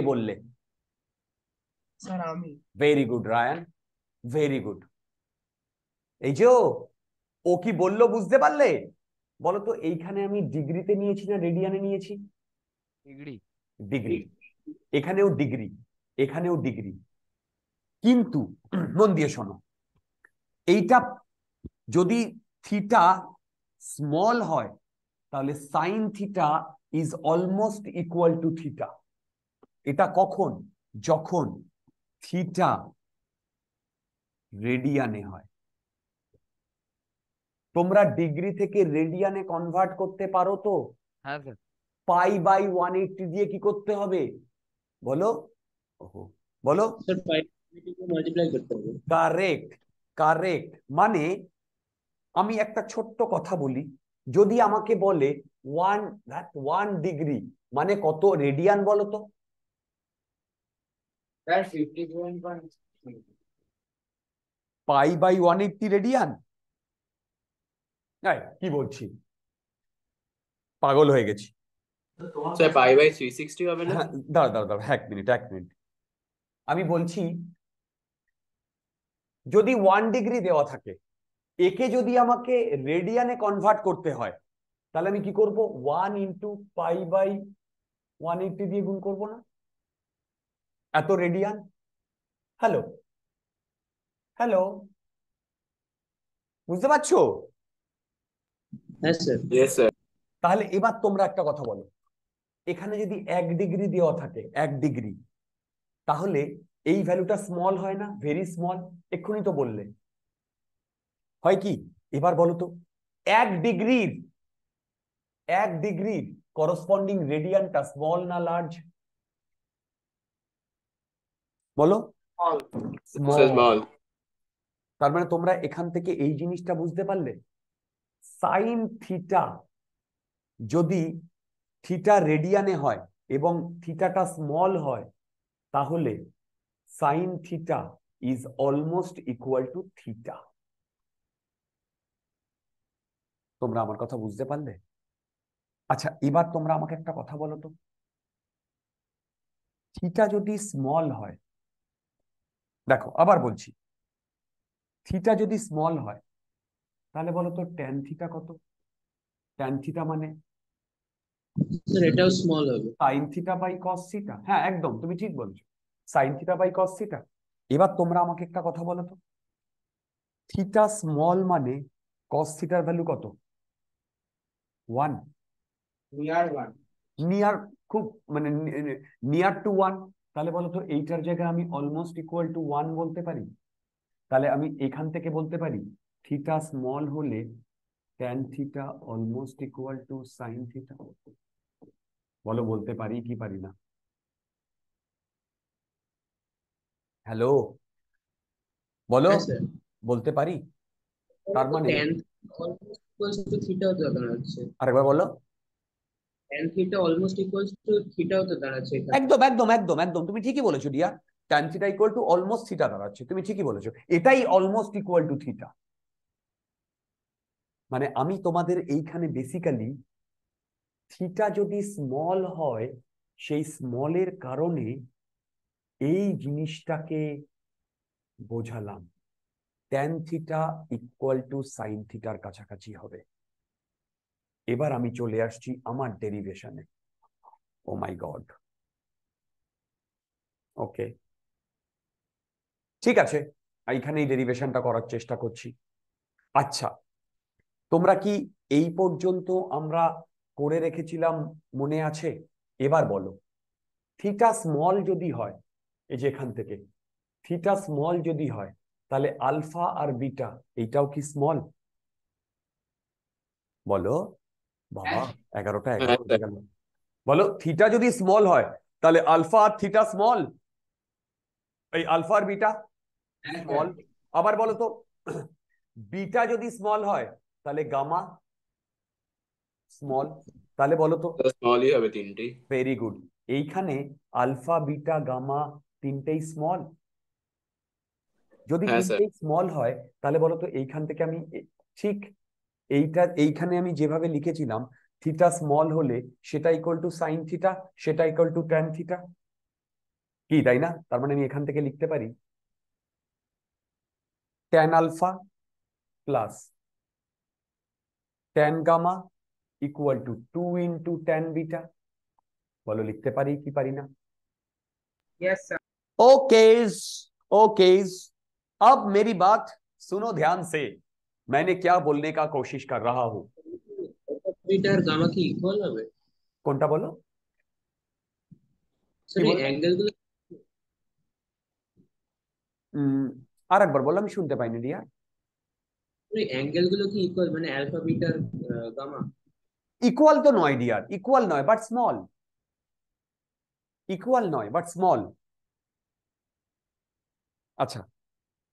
স্যার আমি ভেরি গুড ভেরি গুড এই যে ও কি বললো বুঝতে পারলে এইখানে আমি ডিগ্রিতে নিয়েছি না রেডিয়ানে নিয়েছি ডিগ্রি ডিগ্রি এখানেও ডিগ্রি এখানেও ডিগ্রি কিন্তু মন দিয়ে শোনো এইটা যদি থিটা স্মল হয় তাহলে sine theta is almost equal to theta এটা কখন যখন থিটা রেডিয়ানে হয় তোমরা ডিগ্রি থেকে রেডিয়ানে কনভার্ট করতে পারো তো পাই বাই ওয়ান এইটি দিয়ে কি করতে হবে বলো বলো কারেক্ট কারেক্ট মানে আমি একটা ছোট্ট কথা বলি যদি আমাকে বলে ওয়ান দ্যাট ওয়ান ডিগ্রি মানে কত রেডিয়ান বলো তো pi by one eighty radian কি বলছি পাগল হয়ে গেছি হ্যাঁ, এক মিনিট এক মিনিট আমি বলছি যদি ওয়ান ডিগ্রি দেওয়া থাকে একে যদি আমাকে রেডিয়ানে কনভার্ট করতে হয় তাহলে আমি কি করব one into pi by one eighty দিয়ে গুণ করব না এত রেডিয়ান হ্যালো হ্যালো বুঝতে পারছো তাহলে এবার তোমরা একটা কথা বলো এখানে যদি এক ডিগ্রি দেওয়া থাকে এক ডিগ্রি তাহলে এই ভ্যালুটা স্মল হয় না ভেরি স্মল এক্ষুনি তো বললে হয় কি এবার বলো তো এক ডিগ্রির এক ডিগ্রির করসপন্ডিং রেডিয়ানটা স্মল না লার্জ বলো তার মানে তোমরা এখান থেকে এই জিনিসটা বুঝতে পারলে সাইন থিটা যদি থিটা রেডিয়ানে হয় এবং থিটাটা স্মল হয় তাহলে sine theta is almost equal to theta তোমরা আমার কথা বুঝতে পারলে আচ্ছা এবার তোমরা আমাকে একটা কথা বলো তো থিটা যদি স্মল হয় দেখো আবার বলছি থিটা যদি স্মল হয় তাহলে বলো তো ট্যান থিটা কত ট্যান থিটা মানে স্মল বাই কস হ্যাঁ একদম তুমি ঠিক বলছো বাই এবার তোমরা আমাকে একটা কথা বলো তো থিটা স্মল মানে কস থিটার ভ্যালু কত ওয়ান নিয়ার খুব মানে নিয়ার টু ওয়ান তাহলে বলো তো এইটার জায়গায় আমি অলমোস্ট ইকুয়াল টু ওয়ান বলতে পারি তাহলে আমি এখান থেকে বলতে পারি থিটা স্মল হলে tan theta almost equal to sine theta বলো বলতে পারি কি পারি না হ্যালো বলো বলতে পারি তার মানে আরেকবার বলো দাঁড়াচ্ছে একদম একদম একদম একদম তুমি ঠিকই বলেছো tan theta equal to almost theta দাঁড়াচ্ছে তুমি ঠিকই বলেছো এটাই অলমোস্ট ইকুয়াল টু থিটা মানে আমি তোমাদের এইখানে বেসিক্যালি থিটা যদি স্মল হয় সেই স্মলের কারণে এই জিনিসটাকে বোঝালাম tan theta equal to sine থিটার কাছাকাছি হবে এবার আমি চলে আসছি আমার ডেরিভেশনে ও মাই গড ওকে ঠিক আছে এইখানেই ডেরিভেশনটা করার চেষ্টা করছি আচ্ছা তোমরা কি এই পর্যন্ত আমরা করে রেখেছিলাম মনে আছে এবার বলো থিটা স্মল যদি হয় এই যে এখান থেকে থিটা স্মল যদি হয় তাহলে আলফা আর বিটা এইটাও কি স্মল বলো বাবা হ্যাঁ। এগারোটা হ্যাঁ, হ্যাঁ। বলো থিটা যদি স্মল হয় তাহলে আলফা আর থিটা স্মল এই আলফা আর বিটা স্মল আবার বলো তো বিটা যদি স্মল হয় তাহলে গামা স্মল তাহলে বলো তো স্মলই হবে তিনটেই ভেরি গুড এইখানে আলফা বিটা গামা তিনটেই স্মল যদি স্মল হয় তাহলে বলো তো এইখান থেকে আমি ঠিক এইটা এইখানে আমি যেভাবে লিখেছিলাম থিটা স্মল হলে সেটা ইকুয়াল টু সাইন থিটা সেটা ইকুয়াল টু ট্যান থিটা কি তাই না তার মানে আমি এখান থেকে লিখতে পারি tan alpha plus tan gamma equal to two into tan beta বলো লিখতে পারি কি পারি না ओकेज ओकेज अब मेरी बात सुनो ध्यान से मैंने क्या बोलने का कोशिश कर रहा हूं মিটার গামা কি ইকুয়াল হবে কোনটা বলো অ্যাঙ্গেলগুলো আর একবার বলো আমি শুনতে পাইনি অ্যাঙ্গেল গুলো কি ইকুয়াল মানে অ্যালফা বিটা গামা ইকুয়াল তো নয় ডিয়ার ইকুয়াল নয় বাট স্মল ইকুয়াল নয় বাট স্মল আচ্ছা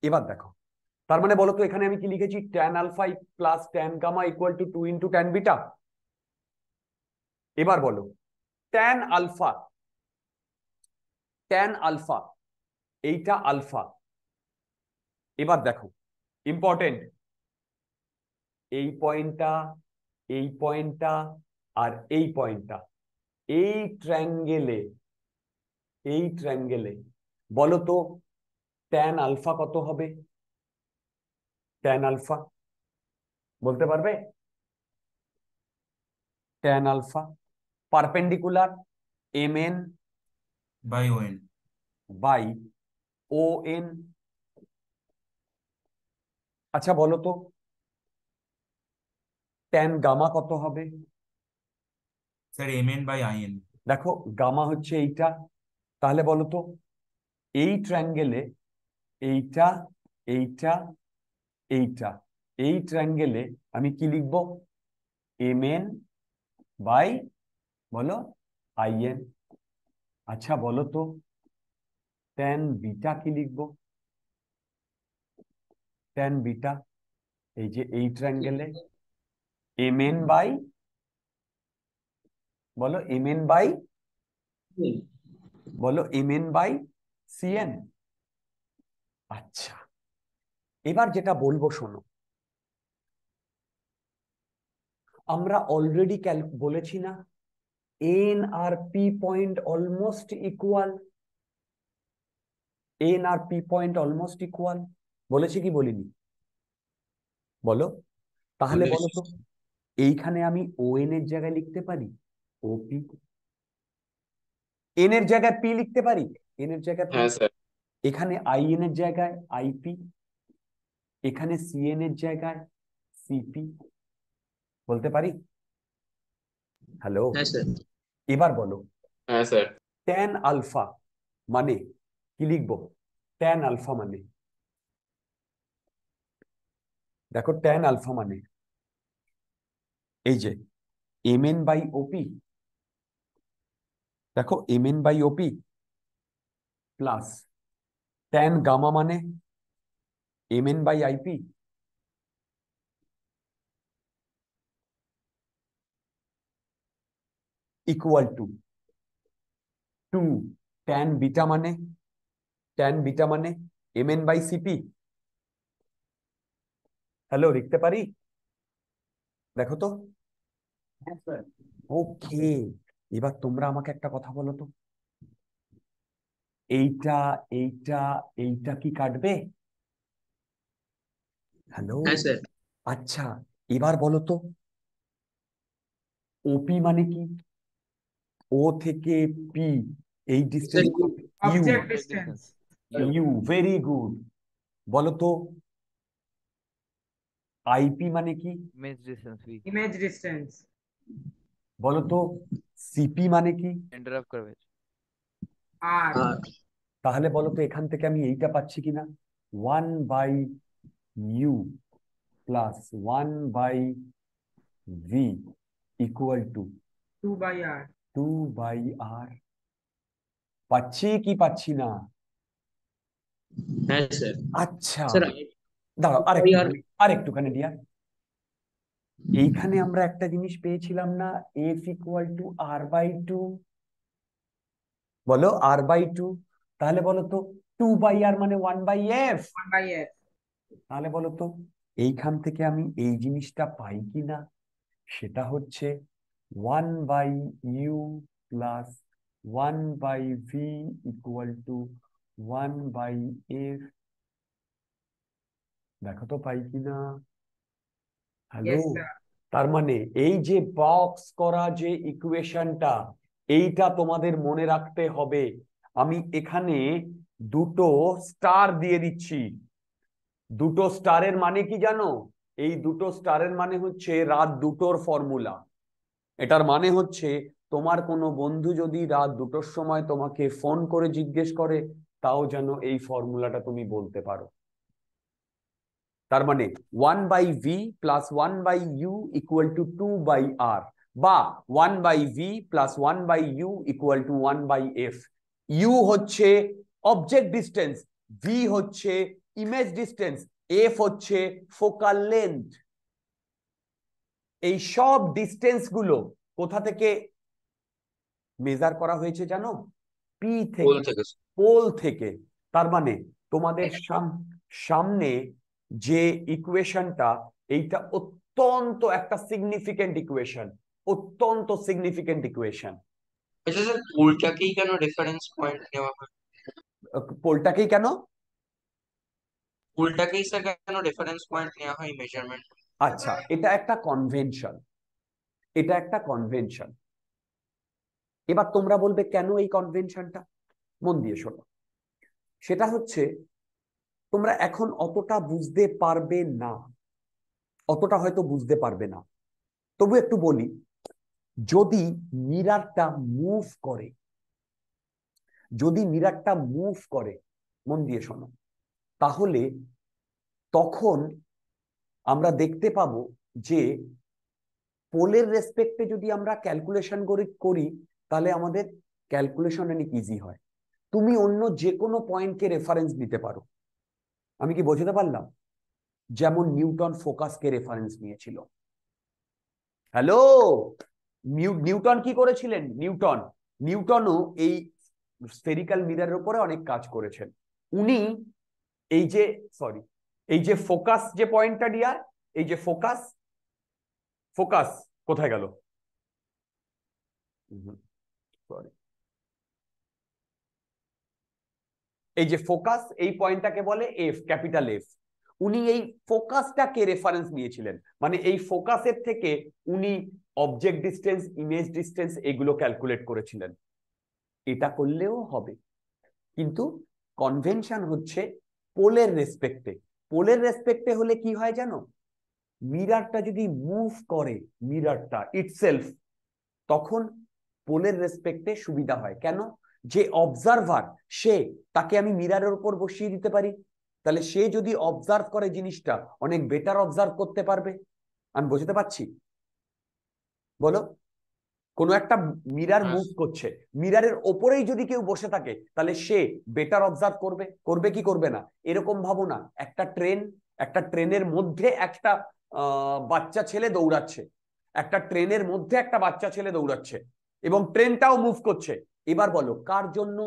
এবার দেখো তার মানে বলতো এখানে আমি কি লিখেছি tan alpha plus tan gamma equal to two into tan beta এবার বলো ট্যান আলফা ট্যান আলফা এইটা আলফা এবার দেখো ইম্পর্টেন্ট এই পয়েন্টটা এই পয়েন্টটা আর এই পয়েন্টটা এই ট্র্যাঙ্গেলে এই ট্র্যাঙ্গেলে বলো তো ট্যান আলফা কত হবে ট্যান আলফা বলতে পারবে tan alpha perpendicular M N by O N by O N আচ্ছা বলো তো ট্যান গামা কত হবে sir M N by I N দেখো গামা হচ্ছে এইটা তাহলে বলো তো এই ট্রায়াঙ্গেলে এইটা এইটা এইটা এই ট্রাঙ্গেলে আমি কি লিখব এম এন বাই বলো আই এন আচ্ছা বলো তো ট্যান বিটা কি লিখব ট্যান বিটা এই যে এই ট্রাঙ্গেলে এম এন বাই বলো এম এন বাই বলো M N by C N আচ্ছা এবার যেটা বলবো শোনো আমরা অলরেডি বলেছি না এন আর P point almost equal N আর পি পয়েন্ট অলমোস্ট ইকুয়াল বলেছি কি বলিনি বলো তাহলে বলো তো এইখানে আমি ও এন এর জায়গায় লিখতে পারি ও পি এন এর জায়গায় পি লিখতে পারি এন এর জায়গায় হ্যাঁ, এখানে আই এন এর জায়গায় আইপি এখানে সিএন এর জায়গায় সিপি বলতে পারি হ্যালো এবার বলো হ্যাঁ, স্যার ট্যান আলফা মানে কি লিখবো ট্যান আলফা মানে দেখো ট্যান আলফা মানে এই যে এম এন বাই ওপি দেখো M N by OP plus tan gamma মানে M N by IP equal to two tan beta মানে ট্যান বিটা মানে M N by CP hello লিখতে পারি দেখো তো ওকে হ্যাঁ, এবার তোমরা আমাকে একটা কথা বলো তো এইটা এইটা এইটা কি কাটবে হ্যালো হ্যাঁ, আচ্ছা এবার বলো তো ওপি মানে কি ও থেকে পি এই distance U U very good বলো তো আইপি মানে কি ইমেজ ডিস্টেন্স ইমেজ ডিস্টেন্স বলো তো সিপি মানে কি তাহলে বলো তো এখান থেকে আমি এইটা পাচ্ছি কিনা one by U plus one by V equal to two by R two by R पक्षी की पक्षी ना है सर আচ্ছা স্যার দাঁড়াও আরেক আরেকটু খানে ডিয়ার এইখানে আমরা একটা জিনিস পেয়েছিলাম না f equal to r by two বলো r বাই টু তাহলে বলো তো টু বাই আর মানে one by F one by F তাহলে বলতো এইখান থেকে আমি এই জিনিসটা পাই কি না সেটা হচ্ছে one by U plus one by V equal to one by F দেখো তো পাই কি না হ্যালো তার মানে এই যে বক্স করা যে ইকুয়েশনটা এইটা তোমাদের মনে রাখতে হবে আমি এখানে দুটো স্টার দিয়ে দিচ্ছি দুটো স্টারের মানে কি জানো এই দুটো স্টারের মানে হচ্ছে রাত দুটোর ফর্মুলা এটার মানে হচ্ছে তোমার কোনো বন্ধু যদি রাত দুটোর সময় তোমাকে ফোন করে জিজ্ঞেস করে তাও যেন এই ফর্মুলাটা তুমি বলতে পারো তার মানে one by V plus one by U equal to two by R বা one by V plus one by U equal to one by F U হচ্ছে অবজেক্ট ডিস্টেন্স ভি হচ্ছে ইমেজ ডিস্টেন্স এফ হচ্ছে focal length এই সব distance গুলো কোথা থেকে measure করা হয়েছে জানো পি থেকে পোল থেকে তার মানে তোমাদের সামনে যে ইকুয়েশনটা এইটা অত্যন্ত একটা সিগনিফিকেন্ট ইকুয়েশন অত্যন্ত সিগনিফিকেন্ট ইকুয়েশন পোলটাকেই কেন রেফারেন্স পয়েন্ট নেওয়া হয় পোলটাকেই কেন স্কুলটাকেই স্যার কেন রেফারেন্স পয়েন্ট নেওয়া হয় মেজারমেন্ট আচ্ছা এটা একটা কনভেনশন এটা একটা কনভেনশন এবার তোমরা বলবে কেন এই কনভেনশনটা মন দিয়ে শোনো সেটা হচ্ছে তোমরা এখন অতটা বুঝতে পারবে না অতটা হয়তো বুঝতে পারবে না তবু একটু বলি যদি মিরারটা মুভ করে যদি মিরারটা মুভ করে মন দিয়ে শোনো তাহলে তখন আমরা দেখতে পাব যে পোলের রেসপেক্টে যদি আমরা ক্যালকুলেশন করি করি তাহলে আমাদের ক্যালকুলেশন অনেক ইজি হয় তুমি অন্য যে কোনো পয়েন্টকে রেফারেন্স নিতে পারো আমি কি বোঝাতে পারলাম যেমন নিউটন ফোকাসকে রেফারেন্স নিয়েছিল হ্যালো নিউটন কি করেছিলেন নিউটন নিউটনও এই স্ফেরিক্যাল মিরারের উপরে অনেক কাজ করেছেন উনি এই যে সরি এই যে ফোকাস যে পয়েন্টটা ডিয়ার এই যে ফোকাস ফোকাস কোথায় গেল এই যে ফোকাস এই পয়েন্টটাকে বলে এফ ক্যাপিটাল এফ উনি এই ফোকাসটাকে রেফারেন্স নিয়েছিলেন মানে এই ফোকাসের থেকে উনি অবজেক্ট ডিস্টেন্স ইমেজ ডিস্টেন্স এগুলো ক্যালকুলেট করেছিলেন এটা করলেও হবে কিন্তু কনভেনশন হচ্ছে পোলের রেসপেক্টে পোলের রেসপেক্টে হলে কি হয় জানো মিরারটা যদি মুভ করে মিরারটা ইটসেলফ তখন পোলের রেসপেক্টে সুবিধা হয় কেন যে অবজারভার সে তাকে আমি মিরারের ওপর বসিয়ে দিতে পারি তাহলে সে যদি অবজার্ভ করে জিনিসটা অনেক বেটার অবজার্ভ করতে পারবে আমি বোঝাতে পারছি বলো কোনো একটা মিরার আচ্ছা। মুভ করছে মিরারের ওপরেই যদি কেউ বসে থাকে তাহলে সে বেটার অবজার্ভ করবে করবে কি করবে না এরকম ভাবো না একটা ট্রেন একটা ট্রেনের মধ্যে একটা বাচ্চা ছেলে দৌড়াচ্ছে একটা ট্রেনের মধ্যে একটা বাচ্চা ছেলে দৌড়াচ্ছে এবং ট্রেনটাও মুভ করছে এবার বলো কার জন্য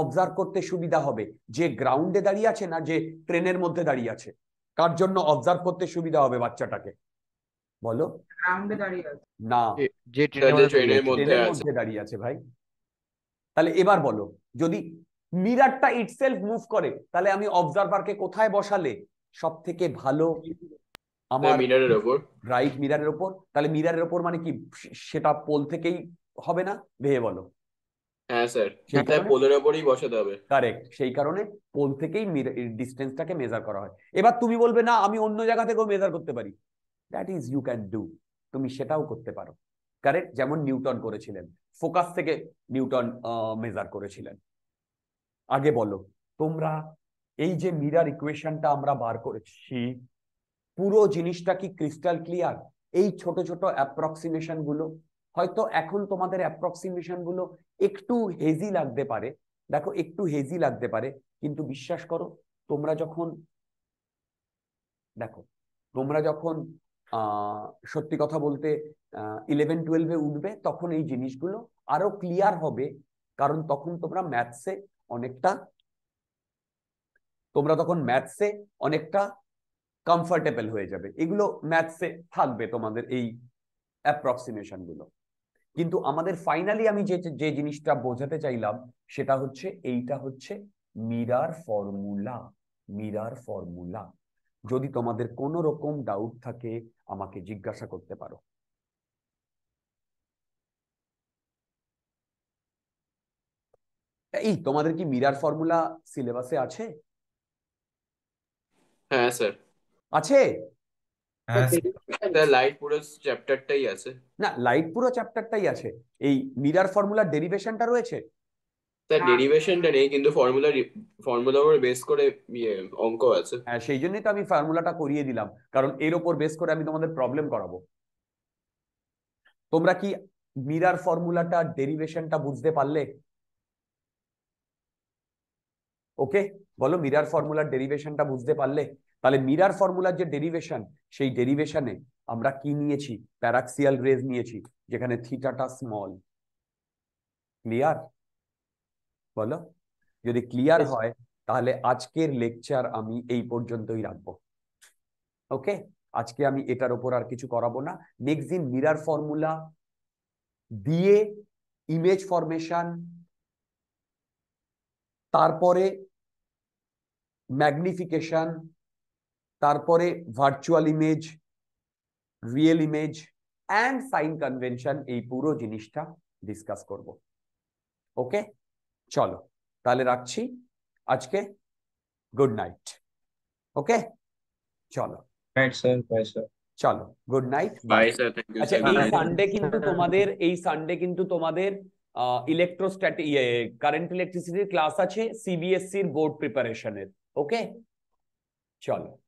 অবজার্ভ করতে সুবিধা হবে যে গ্রাউন্ডে দাঁড়িয়ে আছে না যে ট্রেনের মধ্যে দাঁড়িয়ে আছে কার জন্য অবজার্ভ করতে সুবিধা হবে বাচ্চাটাকে বলো না দাঁড়িয়ে আছে ভাই তাহলে এবার বলো যদি মিরারটা ইটসেলফ মুভ করে তাহলে আমি অবজারভারকে কোথায় বসালে সব থেকে ভালো আমার মিরারের ওপর রাইট মিরারের ওপর তাহলে মিরারের ওপর মানে কি সেটা পোল থেকেই হবে না ভেবে বলো হ্যাঁ সেই কারণে পোল থেকেই ডিস্টেন্সটাকে মেজার করা হয় এবার তুমি বলবে না আমি অন্য জায়গা থেকেও মেজার করতে পারি that is you can do তুমি সেটাও করতে পারো কারেক্ট যেমন নিউটন করেছিলেন ফোকাস থেকে নিউটন মেজার করেছিলেন আগে বলো তোমরা এই যে মিরার ইকুয়েশনটা আমরা বার করেছি পুরো জিনিসটা কি ক্রিস্টাল ক্লিয়ার এই ছোট ছোট অ্যাপ্রক্সিমেশন গুলো হয়তো এখন তোমাদের অ্যাপ্রক্সিমেশন গুলো একটু হেজি লাগতে পারে দেখো একটু হেজি লাগতে পারে কিন্তু বিশ্বাস করো তোমরা যখন দেখো তোমরা যখন সত্যি কথা বলতে ইলেভেন টুয়েলভে উঠবে তখন এই জিনিসগুলো আরো ক্লিয়ার হবে কারণ তখন তোমরা ম্যাথসে অনেকটা তোমরা তখন ম্যাথসে অনেকটা কমফর্টেবল হয়ে যাবে এগুলো ম্যাথসে থাকবে তোমাদের এই অ্যাপ্রক্সিমেশন গুলো কিন্তু আমাদের ফাইনালি আমি যে যে জিনিসটা বোঝাতে চাইলাম সেটা হচ্ছে এইটা হচ্ছে মিরার ফর্মুলা মিরার ফর্মুলা যদি তোমাদের কোনো রকম ডাউট থাকে আমাকে জিজ্ঞাসা করতে পারো এই তোমাদের কি মিরার ফর্মুলা সিলেবাসে আছে হ্যাঁ স্যার আছে লাইট পুরো চ্যাপ্টারটাই আছে না লাইট পুরো চ্যাপ্টারটাই আছে এই মিরার ফর্মুলার ডেরিভেশনটা রয়েছে তার ডেরিভেশনটা হ্যাঁ। নেই কিন্তু ফর্মুলা ফর্মুলার উপর বেস করে ইয়ে অঙ্ক আছে হ্যাঁ সেই জন্যই তো আমি ফর্মুলাটা করিয়ে দিলাম কারণ এর ওপর বেস করে আমি তোমাদের প্রবলেম করাবো তোমরা কি মিরার ফর্মুলাটা ডেরিভেশনটা বুঝতে পারলে ওকে বলো মিরার ফর্মুলার ডেরিভেশনটা বুঝতে পারলে তাহলে মিরার ফর্মুলার যে ডেরিভেশন সেই ডেরিভেশনে আমরা কি নিয়েছি প্যারাক্সিয়াল রেজ নিয়েছি যেখানে থিটাটা স্মল ক্লিয়ার বলো যদি ক্লিয়ার হয় তাহলে আজকের লেকচার আমি এই পর্যন্তই রাখবো ওকে আজকে আমি এটার ওপর আর কিছু করাবো না নেক্সট দিন মিরার ফর্মুলা দিয়ে ইমেজ ফরমেশন তারপরে ম্যাগনিফিকেশন তারপরে virtual image real image and sign convention এই পুরো জিনিসটা ডিসকাস করব ওকে চলো তাহলে রাখছি আজকে গুড নাইট ওকে চলো চলো গুড নাইট আচ্ছা এই সানডে কিন্তু তোমাদের এই সানডে কিন্তু তোমাদের ইলেকট্রোস্ট্যাট কারেন্ট ইলেকট্রিসিটির ক্লাস আছে সিবিএসসির বোর্ড প্রিপারেশনের ওকে চলো